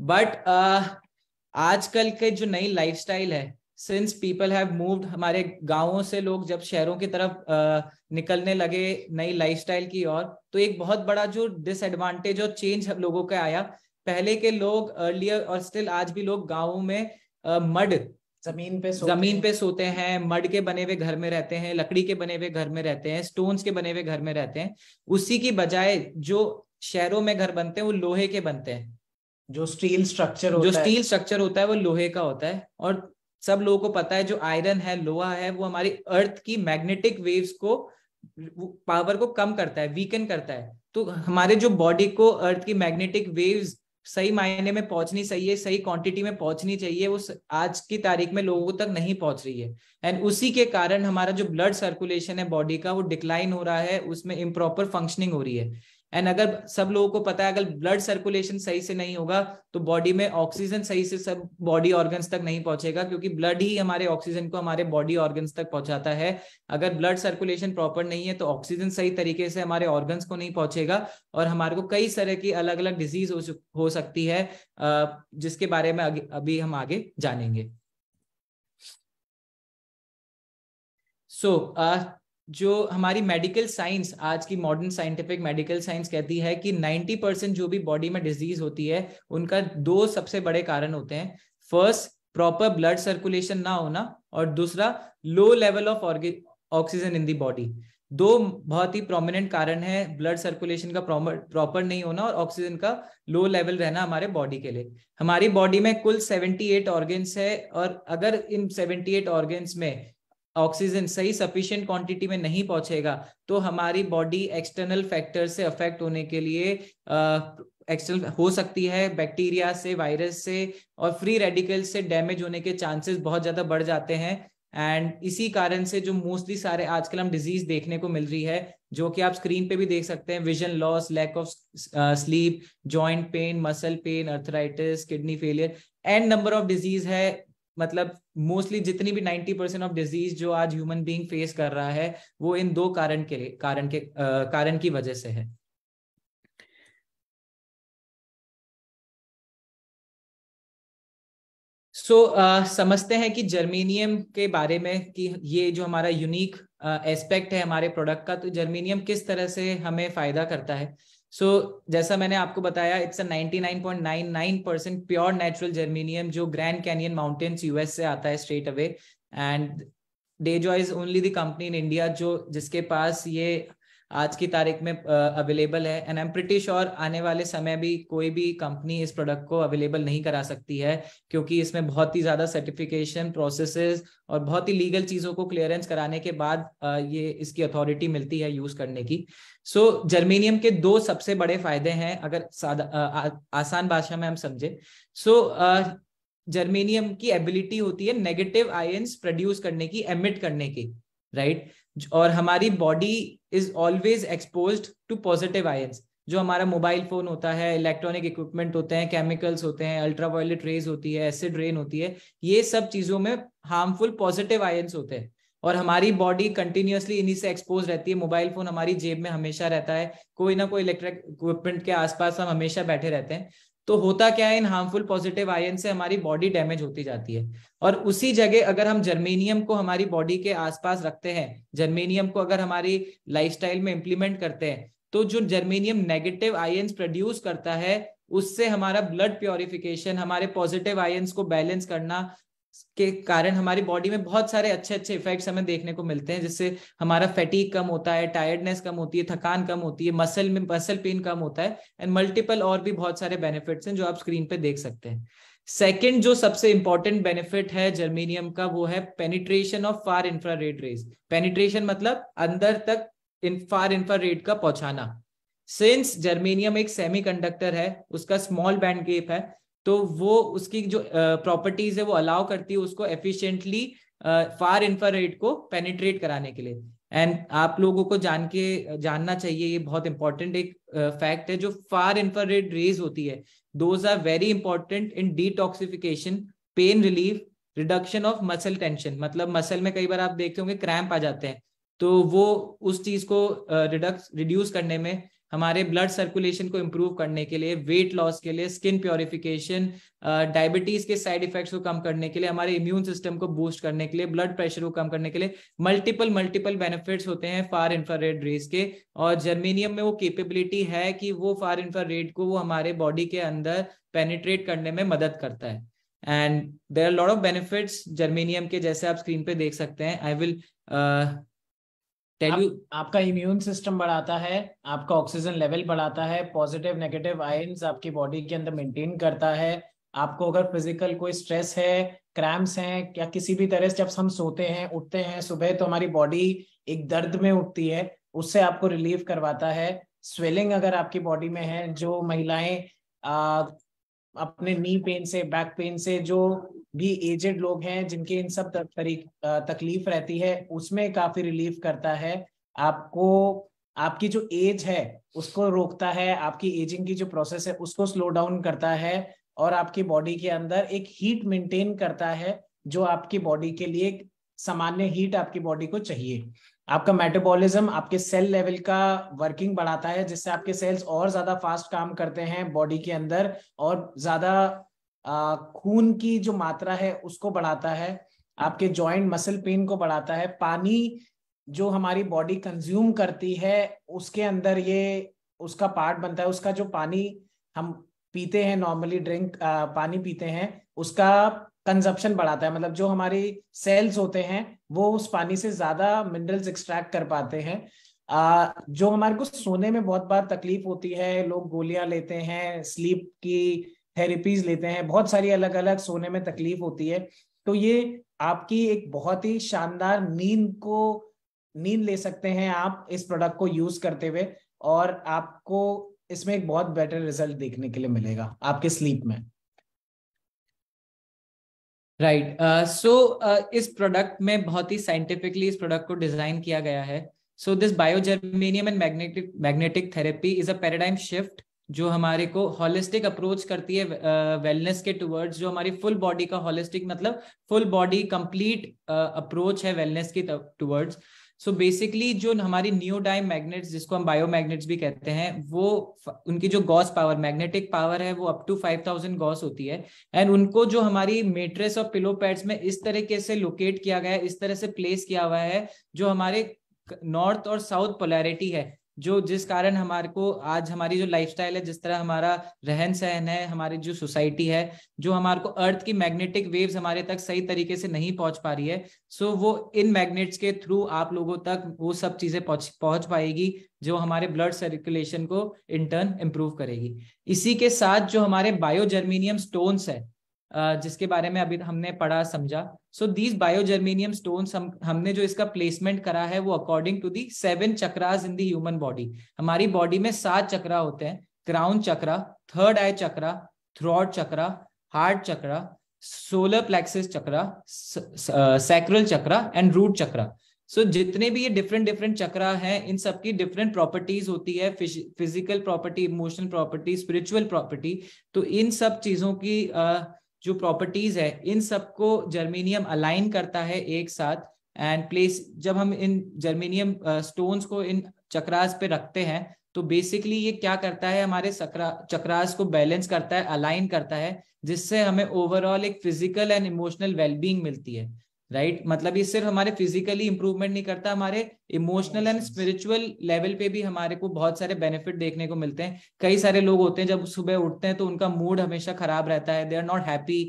बट uh, आजकल के जो नई लाइफस्टाइल है सिंस पीपल हैव मूव्ड हमारे गांवों से लोग जब शहरों की तरफ uh, निकलने लगे नई लाइफस्टाइल की ओर तो एक बहुत बड़ा जो डिसएडवांटेज और चेंज लोगों का आया पहले के लोग अर्लियर और स्टिल आज भी लोग गाँवों में मड जमीन पे जमीन पे सोते हैं मड के बने हुए घर में रहते हैं लकड़ी के बने हुए घर में रहते हैं स्टोन्स के बने हुए घर में रहते हैं उसी की बजाय जो शहरों में घर बनते हैं वो लोहे के बनते हैं जो स्टील स्ट्रक्चर जो स्टील स्ट्रक्चर होता है वो लोहे का होता है और सब लोगों को पता है जो आयरन है लोहा है वो हमारी अर्थ की मैग्नेटिक वेव्स को पावर को कम करता है वीकन करता है तो हमारे जो बॉडी को अर्थ की मैग्नेटिक वेव्स सही मायने में पहुंचनी चाहिए सही क्वांटिटी में पहुंचनी चाहिए वो आज की तारीख में लोगों तक नहीं पहुंच रही है एंड उसी के कारण हमारा जो ब्लड सर्कुलेशन है बॉडी का वो डिक्लाइन हो रहा है उसमें इम्प्रॉपर फंक्शनिंग हो रही है एंड अगर सब लोगों को पता है अगर ब्लड सर्कुलेशन सही से नहीं होगा तो बॉडी में ऑक्सीजन सही से सब बॉडी ऑर्गन्स तक नहीं पहुंचेगा क्योंकि ब्लड ही हमारे ऑक्सीजन को हमारे बॉडी ऑर्गन्स तक पहुंचाता है अगर ब्लड सर्कुलेशन प्रॉपर नहीं है तो ऑक्सीजन सही तरीके से हमारे ऑर्गन्स को नहीं पहुंचेगा और हमारे को कई तरह की अलग अलग डिजीज हो, हो सकती है जिसके बारे में अभी हम आगे जानेंगे सो so, uh, जो हमारी मेडिकल साइंस आज की मॉडर्न साइंटिफिक मेडिकल साइंस कहती है कि 90 परसेंट जो भी बॉडी में डिजीज होती है उनका दो सबसे बड़े कारण होते हैं फर्स्ट प्रॉपर ब्लड सर्कुलेशन ना होना और दूसरा low level of oxygen in the body दो बहुत ही प्रोमिनेंट कारण है ब्लड सर्कुलेशन का प्रॉपर नहीं होना और ऑक्सीजन का लो लेवल रहना हमारे बॉडी के लिए हमारी बॉडी में कुल 78 ऑर्गेन्स है और अगर इन 78 ऑर्गेन्स में ऑक्सीजन सही सफिशियंट क्वांटिटी में नहीं पहुंचेगा तो हमारी बॉडी एक्सटर्नल फैक्टर से अफेक्ट होने के लिए एक्सटर्नल हो सकती है बैक्टीरिया से वायरस से और फ्री रेडिकल से डैमेज होने के चांसेस बहुत ज्यादा बढ़ जाते हैं एंड इसी कारण से जो मोस्टली सारे आजकल हम डिजीज देखने को मिल रही है जो कि आप स्क्रीन पे भी देख सकते हैं vision loss lack of sleep joint pain muscle pain arthritis kidney failure and number of disease है मतलब मोस्टली जितनी भी नाइनटी परसेंट ऑफ डिजीज जो आज ह्यूमन बीइंग फेस कर रहा है वो इन दो कारण के कारण के आ, कारण की वजह से है सो so, uh, समझते हैं कि जर्मेनियम के बारे में कि ये जो हमारा यूनिक एस्पेक्ट है हमारे प्रोडक्ट का तो जर्मेनियम किस तरह से हमें फायदा करता है सो so, जैसा मैंने आपको बताया it's a 99.99 percent pure natural germanium जो ग्रैंड कैनियन माउंटेन्स यूएस से आता है straight away and Dejoy is only the company in India जो जिसके पास ये आज की तारीख में अवेलेबल है and I am pretty sure आने वाले समय भी कोई भी कंपनी इस प्रोडक्ट को अवेलेबल नहीं करा सकती है क्योंकि इसमें बहुत ही ज्यादा सर्टिफिकेशन प्रोसेसेस और बहुत ही लीगल चीजों को क्लियरेंस कराने के बाद ये इसकी अथॉरिटी मिलती है यूज करने की सो so, जर्मेनियम के दो सबसे बड़े फायदे हैं अगर आ, आसान भाषा में हम समझे सो so, जर्मेनियम की एबिलिटी होती है नेगेटिव आयंस प्रोड्यूस करने की एमिट करने की राइट right? और हमारी body is always expose to positive ions जो हमारा मोबाइल फोन होता है इलेक्ट्रॉनिक इक्विपमेंट होते हैं केमिकल्स होते हैं अल्ट्रावायलेट रेज होती है एसिड रेन होती है ये सब चीजों में हार्मफुल पॉजिटिव आयंस होते हैं और हमारी बॉडी कंटिन्यूसली इन्हीं से एक्सपोज रहती है मोबाइल फोन हमारी जेब में हमेशा रहता है कोई ना कोई इलेक्ट्रिक इक्विपमेंट के आसपास हम हमेशा बैठे रहते हैं तो होता क्या है इन हार्मफुल पॉजिटिव आयन से हमारी बॉडी डैमेज होती जाती है और उसी जगह अगर हम जर्मेनियम को हमारी बॉडी के आसपास रखते हैं जर्मेनियम को अगर हमारी लाइफस्टाइल में इंप्लीमेंट करते हैं तो जो जर्मेनियम नेगेटिव आयन्स प्रोड्यूस करता है उससे हमारा ब्लड प्योरिफिकेशन हमारे पॉजिटिव आयन्स को बैलेंस करना के कारण हमारी बॉडी में बहुत सारे अच्छे अच्छे इफेक्ट्स हमें देखने को मिलते हैं जिससे हमारा फैटीक कम होता है टायर्डनेस कम होती है थकान कम होती है मसल में मसल पेन कम होता है एंड मल्टीपल और भी बहुत सारे बेनिफिट्स हैं जो आप स्क्रीन पे देख सकते हैं सेकेंड जो सबसे इंपॉर्टेंट बेनिफिट है जर्मेनियम का वो है penetration of far infrared rays penetration मतलब अंदर तक फार इंफ्रा रेड का पहुंचाना सिंस जर्मेनियम एक सेमीकंडक्टर है उसका स्मॉल बैंड गेप है तो वो उसकी जो प्रॉपर्टीज uh, है वो अलाउ करती है उसको एफिशिएंटली फार इंफ्रारेड को पेनिट्रेट कराने के लिए एंड आप लोगों को जान के जानना चाहिए ये बहुत इंपॉर्टेंट एक फैक्ट uh, है जो फार इंफ्रारेड रेज होती है those are very important in detoxification pain relief reduction of muscle tension मतलब मसल में कई बार आप देखते होंगे क्रैम्प आ जाते हैं तो वो उस चीज को रिडक्स uh, रिड्यूस करने में हमारे ब्लड सर्कुलेशन को इम्प्रूव करने के लिए वेट लॉस के लिए स्किन प्योरिफिकेशन डायबिटीज के साइड इफेक्ट्स को कम करने के लिए हमारे इम्यून सिस्टम को बूस्ट करने के लिए ब्लड प्रेशर को कम करने के लिए मल्टीपल मल्टीपल बेनिफिट्स होते हैं फार इंफ्रारेड रेज के और जर्मेनियम में वो केपेबिलिटी है कि वो फार इंफ्रारेड को वो हमारे बॉडी के अंदर पेनिट्रेट करने में मदद करता है and there are lot of benefits germanium के जैसे आप स्क्रीन पे देख सकते हैं आई विल टेल यू आपका इम्यून सिस्टम बढ़ाता है आपका ऑक्सीजन लेवल बढ़ाता है पॉजिटिव नेगेटिव आयंस आपकी बॉडी के अंदर मेंटेन करता है आपको अगर फिजिकल कोई स्ट्रेस है क्रैम्स हैं या किसी भी तरह से जब हम सोते हैं उठते हैं सुबह तो हमारी बॉडी एक दर्द में उठती है उससे आपको रिलीफ करवाता है स्वेलिंग अगर आपकी बॉडी में है जो महिलाएं अपने नी पेन से बैक पेन से जो भी एजेड लोग हैं जिनके इन सब तकलीफ रहती है उसमें काफी रिलीफ करता है आपको आपकी जो एज है उसको रोकता है आपकी एजिंग की जो प्रोसेस है उसको स्लो डाउन करता है और आपकी बॉडी के अंदर एक हीट मेंटेन करता है जो आपकी बॉडी के लिए सामान्य हीट आपकी बॉडी को चाहिए आपका मेटाबॉलिज्म आपके सेल लेवल का वर्किंग बढ़ाता है जिससे आपके सेल्स और ज्यादा फास्ट काम करते हैं बॉडी के अंदर और ज्यादा खून की जो मात्रा है उसको बढ़ाता है आपके जॉइंट मसल पेन को बढ़ाता है पानी जो हमारी बॉडी कंज्यूम करती है उसके अंदर ये उसका पार्ट बनता है उसका जो पानी हम पीते हैं नॉर्मली ड्रिंक पानी पीते हैं उसका कंजप्शन बढ़ाता है मतलब जो हमारी सेल्स होते हैं वो उस पानी से ज्यादा मिनरल्स एक्सट्रैक्ट कर पाते हैं आ, जो हमारे को सोने में बहुत बार तकलीफ होती है लोग गोलियां लेते हैं स्लीप की थेरेपीज लेते हैं बहुत सारी अलग अलग सोने में तकलीफ होती है तो ये आपकी एक बहुत ही शानदार नींद को नींद ले सकते हैं आप इस प्रोडक्ट को यूज करते हुए और आपको इसमें एक बहुत बेटर रिजल्ट देखने के लिए मिलेगा आपके स्लीप में राइट सो uh, uh, इस प्रोडक्ट में बहुत ही साइंटिफिकली इस प्रोडक्ट को डिजाइन किया गया है so this biogermanium and magnetic magnetic therapy is a paradigm shift जो हमारे को हॉलिस्टिक अप्रोच करती है वेलनेस के टुवर्ड्स जो हमारी फुल बॉडी का होलिस्टिक मतलब फुल बॉडी कंप्लीट अप्रोच है वेलनेस के टुवर्ड्स सो बेसिकली जो हमारी न्यू डाइम मैग्नेट्स जिसको हम बायो मैग्नेट्स भी कहते हैं वो उनकी जो गॉस पावर मैग्नेटिक पावर है वो up to five thousand gauss होती है एंड उनको जो हमारी मेट्रेस और पिलो पैड्स में इस तरीके से लोकेट किया गया है इस तरह से प्लेस किया हुआ है जो हमारे नॉर्थ और साउथ पोलैरिटी है जो जिस कारण हमारे को आज हमारी जो लाइफस्टाइल है जिस तरह हमारा रहन सहन है हमारी जो सोसाइटी है जो हमारे को अर्थ की मैग्नेटिक वेव्स हमारे तक सही तरीके से नहीं पहुंच पा रही है सो वो इन मैग्नेट्स के थ्रू आप लोगों तक वो सब चीजें पहुंच पहुंच पाएगी जो हमारे ब्लड सर्कुलेशन को इंटर्न इम्प्रूव करेगी इसी के साथ जो हमारे बायोजर्मीनियम स्टोन्स है जिसके बारे में अभी हमने पढ़ा समझा सो दीज बायोजर्मेनियम स्टोन हमने जो इसका प्लेसमेंट करा है वो according to the seven chakras in the human body हमारी बॉडी में सात चक्रा होते हैं crown chakra third eye chakra throat chakra heart chakra solar plexus chakra sacral chakra and root chakra so so, जितने भी ये डिफरेंट डिफरेंट चक्रा हैं इन सब की डिफरेंट प्रॉपर्टीज होती है physical property emotional property spiritual property तो इन सब चीजों की uh, जो प्रॉपर्टीज है इन सबको जर्मीनियम अलाइन करता है एक साथ एंड प्लेस जब हम इन जर्मीनियम स्टोन्स को इन चक्रास पे रखते हैं तो बेसिकली ये क्या करता है हमारे चक्रास को बैलेंस करता है अलाइन करता है जिससे हमें ओवरऑल एक फिजिकल एंड इमोशनल वेलबींग मिलती है राइट right? मतलब ये सिर्फ हमारे फिजिकली इंप्रूवमेंट नहीं करता हमारे इमोशनल एंड स्पिरिचुअल लेवल पे भी हमारे को बहुत सारे बेनिफिट देखने को मिलते हैं कई सारे लोग होते हैं जब सुबह उठते हैं तो उनका मूड हमेशा खराब रहता है दे आर नॉट हैप्पी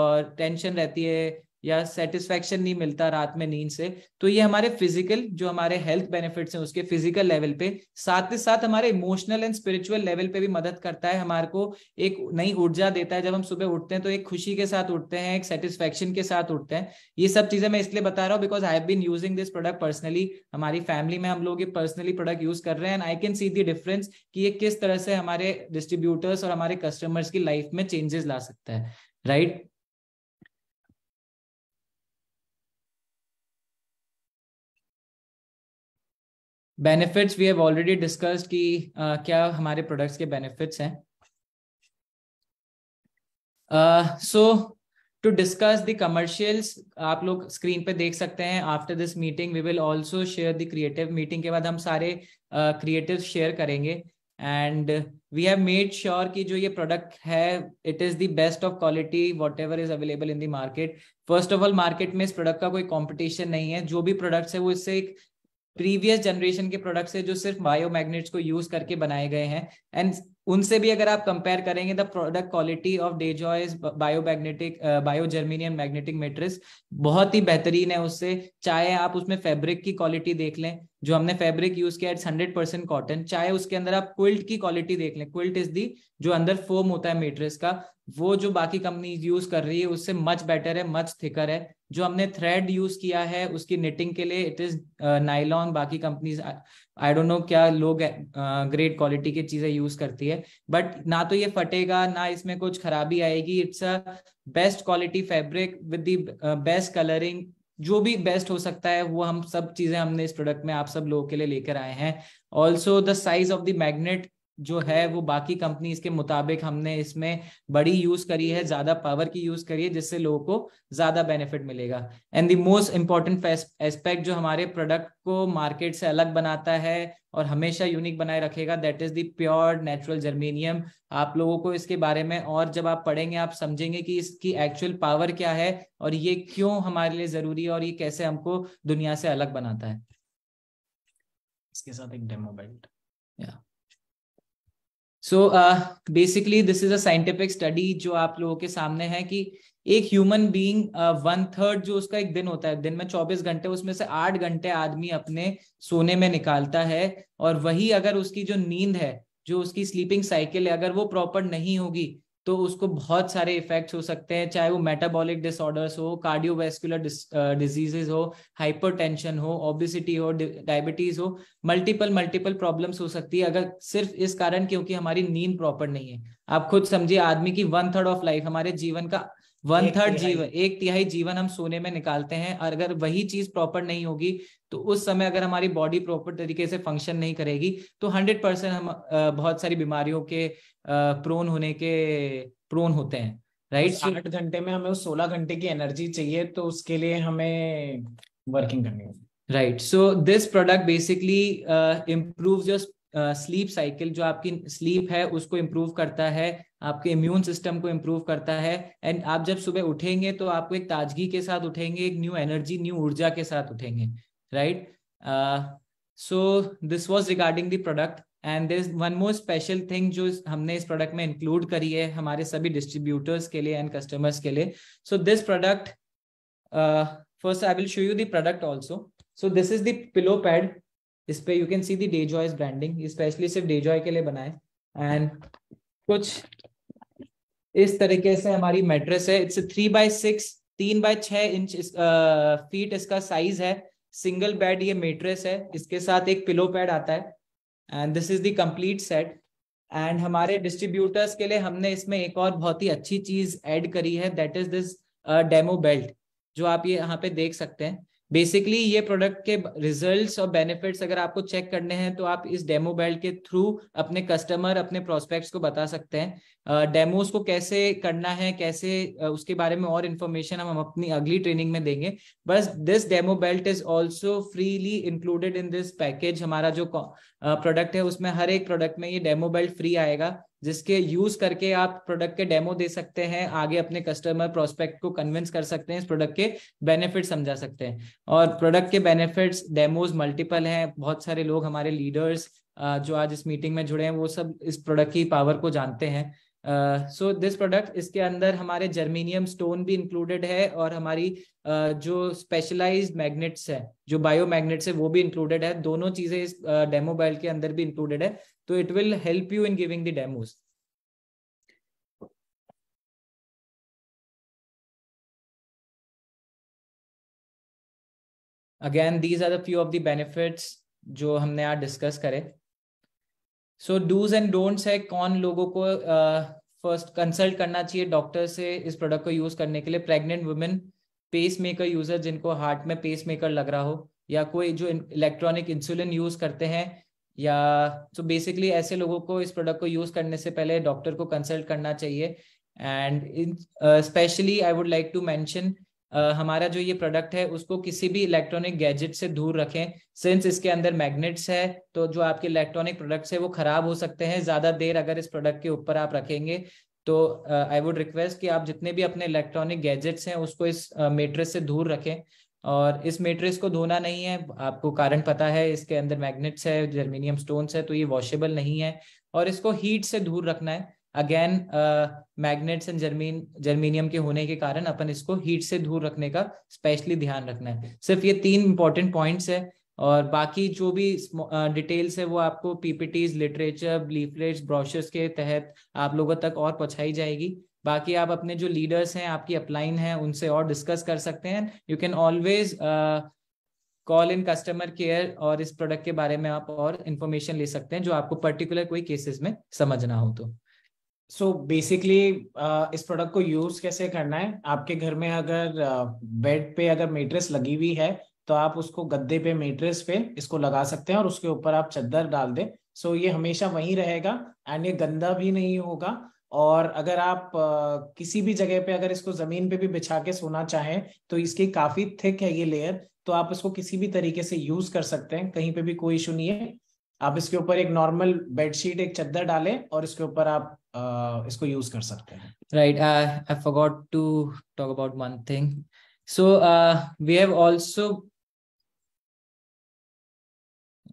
और टेंशन रहती है या सेटिस्फेक्शन नहीं मिलता रात में नींद से तो ये हमारे फिजिकल जो हमारे हेल्थ बेनिफिट्स हैं उसके फिजिकल लेवल पे साथ ही साथ हमारे इमोशनल एंड स्पिरिचुअल लेवल पे भी मदद करता है हमारे को एक नई ऊर्जा देता है जब हम सुबह उठते हैं तो एक खुशी के साथ उठते हैं एक सेटिस्फेक्शन के साथ उठते हैं ये सब चीजें मैं इसलिए बता रहा हूँ because I have been using this product personally हमारी फैमिली में हम लोग ये पर्सनली प्रोडक्ट यूज कर रहे हैं and I can see the difference कि ये किस तरह से हमारे डिस्ट्रीब्यूटर्स और हमारे कस्टमर्स की लाइफ में चेंजेस ला सकता है right right? Benefits we have already discussed कि uh, क्या हमारे प्रोडक्ट्स के बेनिफिट्स हैं so to discuss the commercials आप लोग स्क्रीन पे देख सकते हैं after this meeting we will also share the creative meeting के बाद हम सारे क्रिएटिव uh, शेयर करेंगे and we have made sure कि जो ये प्रोडक्ट है it is the best of quality whatever is available in the market first of all market में इस प्रोडक्ट का कोई कॉम्पिटिशन नहीं है जो भी प्रोडक्ट्स है वो इससे एक प्रीवियस जनरेशन के प्रोडक्ट से जो सिर्फ बायोमैग्नेट्स को यूज करके बनाए गए हैं एंड उनसे भी अगर आप कंपेयर करेंगे the product quality of Dejoy's biomagnetic biogermanium magnetic mattress बहुत ही बेहतरीन है उससे चाहे आप उसमें फैब्रिक की क्वालिटी देख लें जो हमने फैब्रिक यूज किया इट्स हंड्रेड परसेंट कॉटन चाहे उसके अंदर आप क्विल्ट की क्वालिटी देख लें क्विल्ट इज दी जो अंदर फोम होता है मेट्रिस का वो जो बाकी कंपनी यूज कर रही है उससे मच बेटर है मच थिकर है जो हमने थ्रेड यूज किया है उसकी निटिंग के लिए इट इज नाइलॉन बाकी कंपनीज आई डोंट नो क्या लोग ग्रेट uh, क्वालिटी की चीजें यूज करती है बट ना तो ये फटेगा ना इसमें कुछ खराबी आएगी it's a best quality fabric with the best colouring जो भी बेस्ट हो सकता है वो हम सब चीजें हमने इस प्रोडक्ट में आप सब लोगों के लिए लेकर आए हैं also the size of the magnet जो है वो बाकी कंपनी के मुताबिक हमने इसमें बड़ी यूज करी है ज्यादा पावर की यूज करी है जिससे लोगों को ज्यादा बेनिफिट मिलेगा and the most important aspect जो हमारे प्रोडक्ट को मार्केट से अलग बनाता है और हमेशा यूनिक बनाए रखेगा that is the pure natural germanium आप लोगों को इसके बारे में और जब आप पढ़ेंगे आप समझेंगे कि इसकी एक्चुअल पावर क्या है और ये क्यों हमारे लिए जरूरी है और ये कैसे हमको दुनिया से अलग बनाता है इसके साथ एक डेमो बेल्ट या yeah. So basically this is a scientific study जो आप लोगों के सामने है कि एक ह्यूमन बीइंग वन थर्ड जो उसका एक दिन होता है दिन में 24 घंटे उसमें से आठ घंटे आदमी अपने सोने में निकालता है और वही अगर उसकी जो नींद है जो उसकी स्लीपिंग साइकिल है अगर वो प्रॉपर नहीं होगी तो उसको बहुत सारे इफेक्ट्स हो सकते हैं चाहे वो मेटाबॉलिक डिसऑर्डर्स हो कार्डियोवेस्कुलर डिजीजेस हो हाइपरटेंशन हो ओबिसिटी हो डायबिटीज हो मल्टीपल मल्टीपल प्रॉब्लम्स हो सकती है अगर सिर्फ इस कारण क्योंकि हमारी नींद प्रॉपर नहीं है आप खुद समझिए आदमी की वन थर्ड ऑफ लाइफ हमारे जीवन का वन थर्ड जीवन एक तिहाई जीवन हम सोने में निकालते हैं और अगर वही चीज प्रॉपर नहीं होगी तो उस समय अगर हमारी बॉडी प्रॉपर तरीके से फंक्शन नहीं करेगी तो हंड्रेड परसेंट हम बहुत सारी बीमारियों के प्रोन होने के प्रोन होते हैं राइट आठ घंटे में हमें सोलह घंटे की एनर्जी चाहिए तो उसके लिए हमें वर्किंग करनी होगी right so this product basically improve your sleep cycle जो आपकी स्लीप है उसको इम्प्रूव करता है आपके इम्यून सिस्टम को इम्प्रूव करता है एंड आप जब सुबह उठेंगे तो आपको एक ताजगी के साथ उठेंगे एक न्यू एनर्जी न्यू ऊर्जा के साथ उठेंगे right so this was regarding the product and there is one more special thing जो हमने इस प्रोडक्ट में इंक्लूड करी है हमारे सभी डिस्ट्रीब्यूटर्स के लिए एंड कस्टमर्स के लिए so this product first I will show you the product also so this is the pillow pad इस पे you can see the Dejoy's branding specially सिर्फ डे जॉय के लिए बनाए एंड कुछ इस तरीके से हमारी मेट्रेस है इट्स थ्री बाय सिक्स तीन बाय छह इंच फीट इसका साइज है सिंगल बेड ये मेट्रेस है इसके साथ एक पिलो पैड आता है and this is the complete set and हमारे डिस्ट्रीब्यूटर्स के लिए हमने इसमें एक और बहुत ही अच्छी चीज ऐड करी है that is this demo belt जो आप ये यहाँ पे देख सकते हैं बेसिकली ये प्रोडक्ट के रिजल्ट्स और बेनिफिट्स अगर आपको चेक करने हैं तो आप इस डेमो बेल्ट के थ्रू अपने कस्टमर अपने प्रोस्पेक्ट्स को बता सकते हैं डेमोज को कैसे करना है कैसे उसके बारे में और इन्फॉर्मेशन हम अपनी अगली ट्रेनिंग में देंगे बस this demo belt is also freely included in this package हमारा जो प्रोडक्ट है उसमें हर एक प्रोडक्ट में ये डेमो बेल्ट फ्री आएगा जिसके यूज करके आप प्रोडक्ट के डेमो दे सकते हैं आगे अपने कस्टमर प्रोस्पेक्ट को कन्विंस कर सकते हैं इस प्रोडक्ट के बेनिफिट समझा सकते हैं और प्रोडक्ट के बेनिफिट्स डेमोज मल्टीपल हैं बहुत सारे लोग हमारे लीडर्स जो आज इस मीटिंग में जुड़े हैं वो सब इस प्रोडक्ट की पावर को जानते हैं सो दिस प्रोडक्ट इसके अंदर हमारे जर्मीनियम स्टोन भी इंक्लूडेड है और हमारी uh, जो स्पेशलाइज्ड मैग्नेट्स है जो बायो मैग्नेट्स है वो भी इंक्लूडेड है दोनों चीजें इस डेमो uh, के अंदर भी इंक्लूडेड है तो it will help you in giving the demos again these are the few of the benefits जो हमने आज डिस्कस करे सो डूज एंड डोंट्स है कौन लोगों को फर्स्ट uh, कंसल्ट करना चाहिए डॉक्टर से इस प्रोडक्ट को यूज करने के लिए pregnant women pacemaker user जिनको हार्ट में पेस मेकर लग रहा हो या कोई जो इलेक्ट्रॉनिक इंसुलिन यूज करते हैं या तो बेसिकली ऐसे लोगों को इस प्रोडक्ट को यूज करने से पहले डॉक्टर को कंसल्ट करना चाहिए and specially I would like to mention हमारा जो ये प्रोडक्ट है उसको किसी भी इलेक्ट्रॉनिक गैजेट से दूर रखें सिंस इसके अंदर मैग्नेट्स है तो जो आपके इलेक्ट्रॉनिक प्रोडक्ट्स है वो खराब हो सकते हैं ज्यादा देर अगर इस प्रोडक्ट के ऊपर आप रखेंगे तो आई वुड रिक्वेस्ट कि आप जितने भी अपने इलेक्ट्रॉनिक गैजेट्स हैं उसको इस मेट्रेस uh, से दूर रखें और इस मेट्रिक्स को धोना नहीं है आपको कारण पता है इसके अंदर मैग्नेट्स है जर्मीनियम स्टोन्स है तो ये वॉशेबल नहीं है और इसको हीट से दूर रखना है again magnets and germ germanium के होने के कारण अपन इसको हीट से दूर रखने का स्पेशली ध्यान रखना है सिर्फ ये तीन इंपॉर्टेंट पॉइंट्स है और बाकी जो भी डिटेल्स है वो आपको पीपीटीज लिटरेचर लीफलेट्स ब्रोशर्स के तहत आप लोगों तक और पहुंचाई जाएगी बाकी आप अपने जो लीडर्स हैं आपकी अपलाइन है उनसे और डिस्कस कर सकते हैं you can always call in customer care और इस प्रोडक्ट के बारे में आप और इन्फॉर्मेशन ले सकते हैं जो आपको पर्टिकुलर कोई केसेस में समझना हो तो सो so बेसिकली uh, इस प्रोडक्ट को यूज कैसे करना है आपके घर में अगर बेड uh, पे अगर मेट्रेस लगी हुई है तो आप उसको गद्दे पे मेट्रेस पे इसको लगा सकते हैं और उसके ऊपर आप चद्दर डाल दें सो so, ये हमेशा वहीं रहेगा एंड ये गंदा भी नहीं होगा और अगर आप आ, किसी भी जगह पे अगर इसको जमीन पे भी बिछा के सोना चाहें तो इसकी काफी थिक है ये लेयर तो आप इसको किसी भी तरीके से यूज कर सकते हैं कहीं पे भी कोई इशू नहीं है आप इसके ऊपर एक नॉर्मल बेडशीट एक चद्दर डालें और इसके ऊपर आप आ, इसको यूज कर सकते हैं right I forgot to talk about one thing so we have also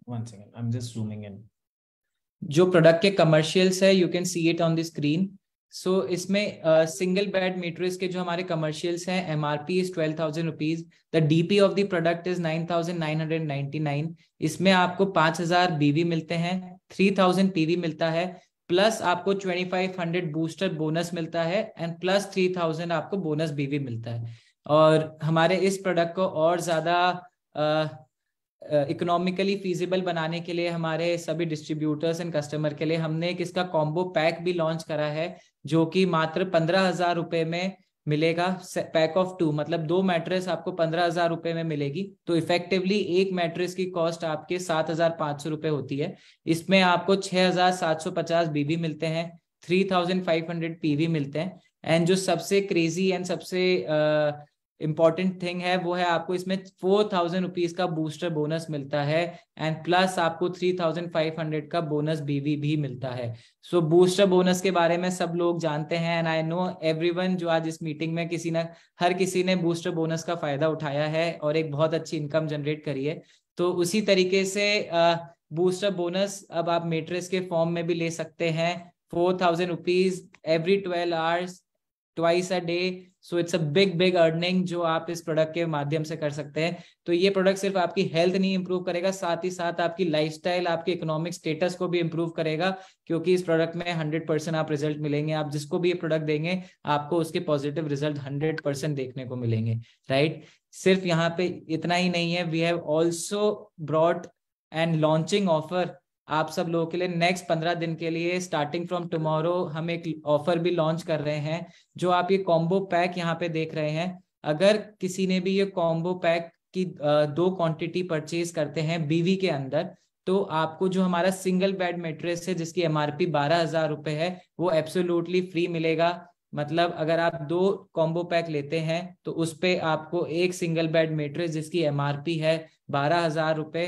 one second I am just zooming in जो प्रोडक्ट के कमर्शियल्स है you can see it on the screen so इसमें सिंगल बेड मेट्रेस के जो हमारे commercials हैं M R P is twelve thousand rupees D P of the product is nine thousand nine hundred ninety nine इसमें आपको पांच हजार बीवी मिलते हैं थ्री थाउजेंड पीवी मिलता है प्लस आपको twenty five hundred booster bonus मिलता है एंड प्लस थ्री थाउजेंड आपको बोनस बीवी मिलता है और हमारे इस प्रोडक्ट को और ज्यादा uh, इकोनॉमिकली फीजिबल बनाने के लिए हमारे सभी डिस्ट्रीब्यूटर्स एंड कस्टमर के लिए हमने एक इसका कॉम्बो पैक भी लॉन्च करा है जो कि मात्र पंद्रह हजार रुपए में मिलेगा पैक ऑफ टू मतलब दो मैट्रेस आपको पंद्रह हजार रुपए में मिलेगी तो इफेक्टिवली एक मैट्रेस की कॉस्ट आपके सात हजार पांच सौ रुपए होती है इसमें आपको छह हजार सात सौ पचास बीवी मिलते हैं three thousand five hundred PV मिलते हैं एंड जो सबसे क्रेजी एंड सबसे uh, इम्पॉर्टेंट थिंग है वो है आपको इसमें फोर थाउजेंड रुपीज का बूस्टर बोनस मिलता है एंड प्लस आपको थ्री थाउजेंड फाइव हंड्रेड का बोनस बीवी भी मिलता है सो बूस्टर बोनस के बारे में सब लोग जानते हैं एंड आई नो एवरीवन जो आज इस मीटिंग में किसी ना हर किसी ने बूस्टर बोनस का फायदा उठाया है और एक बहुत अच्छी इनकम जनरेट करी है तो उसी तरीके से बूस्टर बोनस अब आप मेट्रेस के फॉर्म में भी ले सकते हैं four thousand rupees every twelve hours twice a day so it's a big big earning जो आप इस प्रोडक्ट के माध्यम से कर सकते हैं तो ये प्रोडक्ट सिर्फ आपकी हेल्थ नहीं इंप्रूव करेगा साथ ही साथ आपकी लाइफस्टाइल आपके इकोनॉमिक स्टेटस को भी इंप्रूव करेगा क्योंकि इस प्रोडक्ट में हंड्रेड परसेंट आप रिजल्ट मिलेंगे आप जिसको भी ये प्रोडक्ट देंगे आपको उसके पॉजिटिव रिजल्ट हंड्रेड परसेंट देखने को मिलेंगे राइट सिर्फ यहाँ पे इतना ही नहीं है we have also brought and launching offer आप सब लोगों के लिए नेक्स्ट पंद्रह दिन के लिए स्टार्टिंग फ्रॉम टुमारो हम एक ऑफर भी लॉन्च कर रहे हैं जो आप ये कॉम्बो पैक यहाँ पे देख रहे हैं अगर किसी ने भी ये कॉम्बो पैक की दो क्वांटिटी परचेज करते हैं बीवी के अंदर तो आपको जो हमारा सिंगल बेड मेट्रेस है जिसकी एमआरपी बारह हजार रुपए है वो एब्सोल्युटली फ्री मिलेगा मतलब अगर आप दो कॉम्बो पैक लेते हैं तो उस पर आपको एक सिंगल बेड मेट्रेस जिसकी एम है बारह हजार रुपए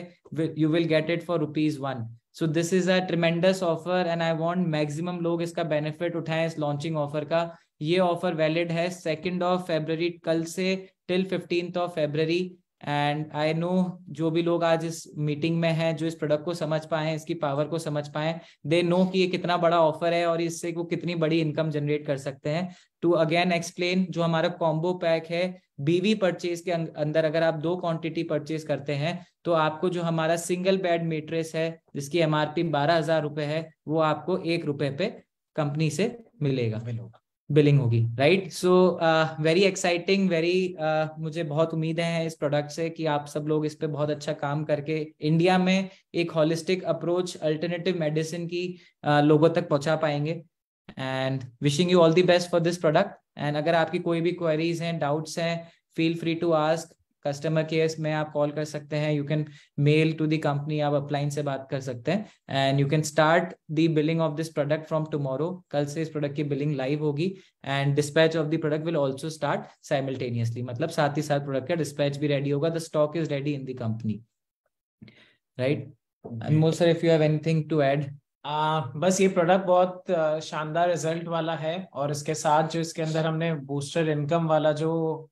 you will get it for rupees one so this is a tremendous offer and I want maximum लोग इसका बेनिफिट उठाएं इस लॉन्चिंग ऑफर का ये ऑफर वैलिड है सेकेंड ऑफ फेबररी कल से till fifteenth of February and I know जो भी लोग आज इस मीटिंग में हैं जो इस प्रोडक्ट को समझ पाए इसकी पावर को समझ पाए दे नो कि ये कितना बड़ा ऑफर है और इससे वो कितनी बड़ी इनकम जनरेट कर सकते हैं टू अगेन एक्सप्लेन जो हमारा कॉम्बो पैक है बीवी परचेज के अंदर अगर आप दो क्वांटिटी परचेज करते हैं तो आपको जो हमारा सिंगल बेड मेट्रेस है जिसकी एमआरपी बारह हजार रुपए है वो आपको एक रुपए पे कंपनी से मिलेगा मिलेगा बिलिंग होगी right so very exciting very मुझे बहुत उम्मीद है इस प्रोडक्ट से कि आप सब लोग इस पर बहुत अच्छा काम करके इंडिया में एक हॉलिस्टिक अप्रोच अल्टरनेटिव मेडिसिन की uh, लोगों तक पहुंचा पाएंगे and wishing you all the best for this product and अगर आपकी कोई भी क्वेरीज हैं डाउट्स हैं feel free to ask customer cares में आप कॉल कर सकते हैं you can mail to the company आप अपलाइन से बात कर सकते हैं and you can start the billing of this product from tomorrow कल से इस प्रोडक्ट की बिलिंग लाइव होगी and dispatch of the product will also start simultaneously मतलब साथ ही साथ प्रोडक्ट का डिस्पैच भी रेडी होगा the stock is ready in the company right Anmol sir if you have anything to add uh, बस ये प्रोडक्ट बहुत शानदार रिजल्ट वाला है और इसके साथ जो इसके अंदर हमने बूस्टर इनकम वाला जो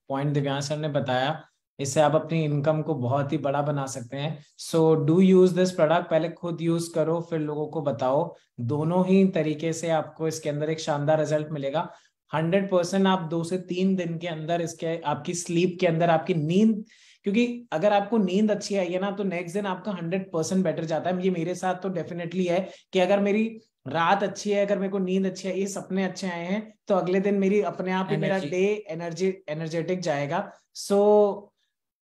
पॉइंट दिव्यांश सर ने बताया इससे आप अपनी इनकम को बहुत ही बड़ा बना सकते हैं so do use this product पहले खुद यूज करो फिर लोगों को बताओ दोनों ही तरीके से आपको इसके अंदर एक शानदार रिजल्ट मिलेगा हंड्रेड परसेंट आप दो से तीन दिन के अंदर इसके आपकी स्लीप के अंदर आपकी नींद क्योंकि अगर आपको नींद अच्छी आई है ना तो नेक्स्ट दिन आपका हंड्रेड परसेंट बेटर जाता है ये मेरे साथ तो डेफिनेटली है कि अगर मेरी रात अच्छी है अगर मेरे को नींद अच्छी है ये सपने अच्छे आए हैं तो अगले दिन मेरी अपने आप ही मेरा डे एनर्जी एनर्जेटिक जाएगा so so,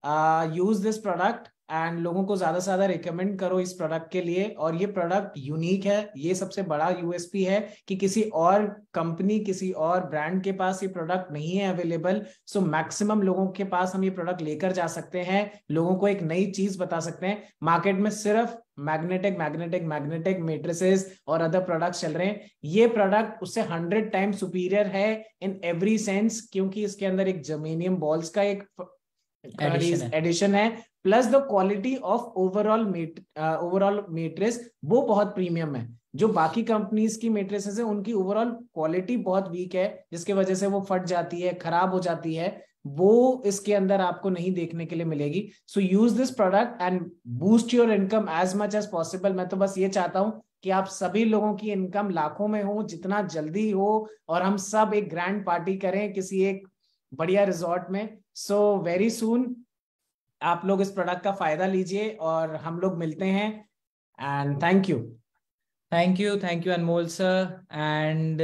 use this product and लोगों को ज्यादा से ज्यादा रिकमेंड करो इस प्रोडक्ट के लिए और ये प्रोडक्ट यूनिक है ये सबसे बड़ा यूएसपी है कि किसी और कंपनी किसी और ब्रांड के पास ये प्रोडक्ट नहीं है अवेलेबल सो मैक्सिमम लोगों के पास हम ये प्रोडक्ट लेकर जा सकते हैं लोगों को एक नई चीज बता सकते हैं मार्केट में सिर्फ मैग्नेटिक मैग्नेटिक मैग्नेटिक मेट्रेसेस और अदर प्रोडक्ट्स चल रहे हैं ये प्रोडक्ट उससे हंड्रेड टाइम सुपीरियर है इन एवरी सेंस क्योंकि इसके अंदर एक जमीनियम बॉल्स का एक एडिशन है plus the quality of overall overall mattress वो बहुत प्रीमियम है जो बाकी कंपनीज की मेट्रेसेस है उनकी ओवरऑल क्वालिटी बहुत वीक है जिसके वजह से वो फट जाती है खराब हो जाती है वो इसके अंदर आपको नहीं देखने के लिए मिलेगी so use this product and boost your income as much as possible मैं तो बस ये चाहता हूँ कि आप सभी लोगों की इनकम लाखों में हो जितना जल्दी हो और हम सब एक ग्रैंड पार्टी करें किसी एक बढ़िया रिजॉर्ट में सो वेरी सुन आप लोग इस प्रोडक्ट का फायदा लीजिए और हम लोग मिलते हैं and thank you thank you thank you Anmol sir and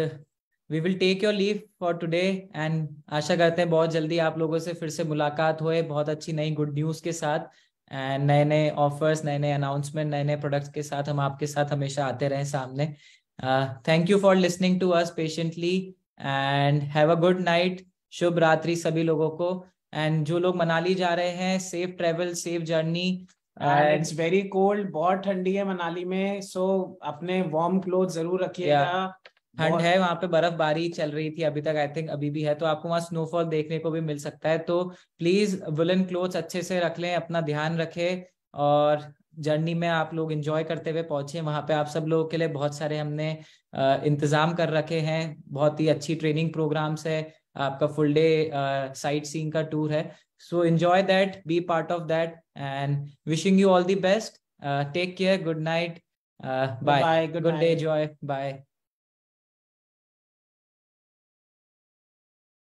we will take your leave for today and आशा करते हैं बहुत जल्दी आप लोगों से फिर से मुलाकात होए बहुत अच्छी नई गुड न्यूज के साथ एंड नए नए ऑफर्स नए नए अनाउंसमेंट नए नए प्रोडक्ट्स के साथ हम आपके साथ हमेशा आते रहे सामने thank you for listening to us patiently and have a good night शुभ रात्रि सभी लोगों को एंड जो लोग मनाली जा रहे हैं safe travel safe journey it's very cold बहुत ठंडी है मनाली में सो so अपने वार्म क्लोथ जरूर रखिएगा ठंड है वहां पे बर्फबारी चल रही थी अभी तक आई थिंक अभी भी है तो आपको वहां स्नोफॉल देखने को भी मिल सकता है तो प्लीज वुलन क्लोथ अच्छे से रख लें अपना ध्यान रखें और जर्नी में आप लोग इंजॉय करते हुए पहुंचे वहां पे आप सब लोगों के लिए बहुत सारे हमने इंतजाम कर रखे हैं बहुत ही अच्छी ट्रेनिंग प्रोग्राम्स है आपका फुल डे साइट सीन का टूर है so enjoy that be part of that and wishing you all the best take care good night bye good day joy bye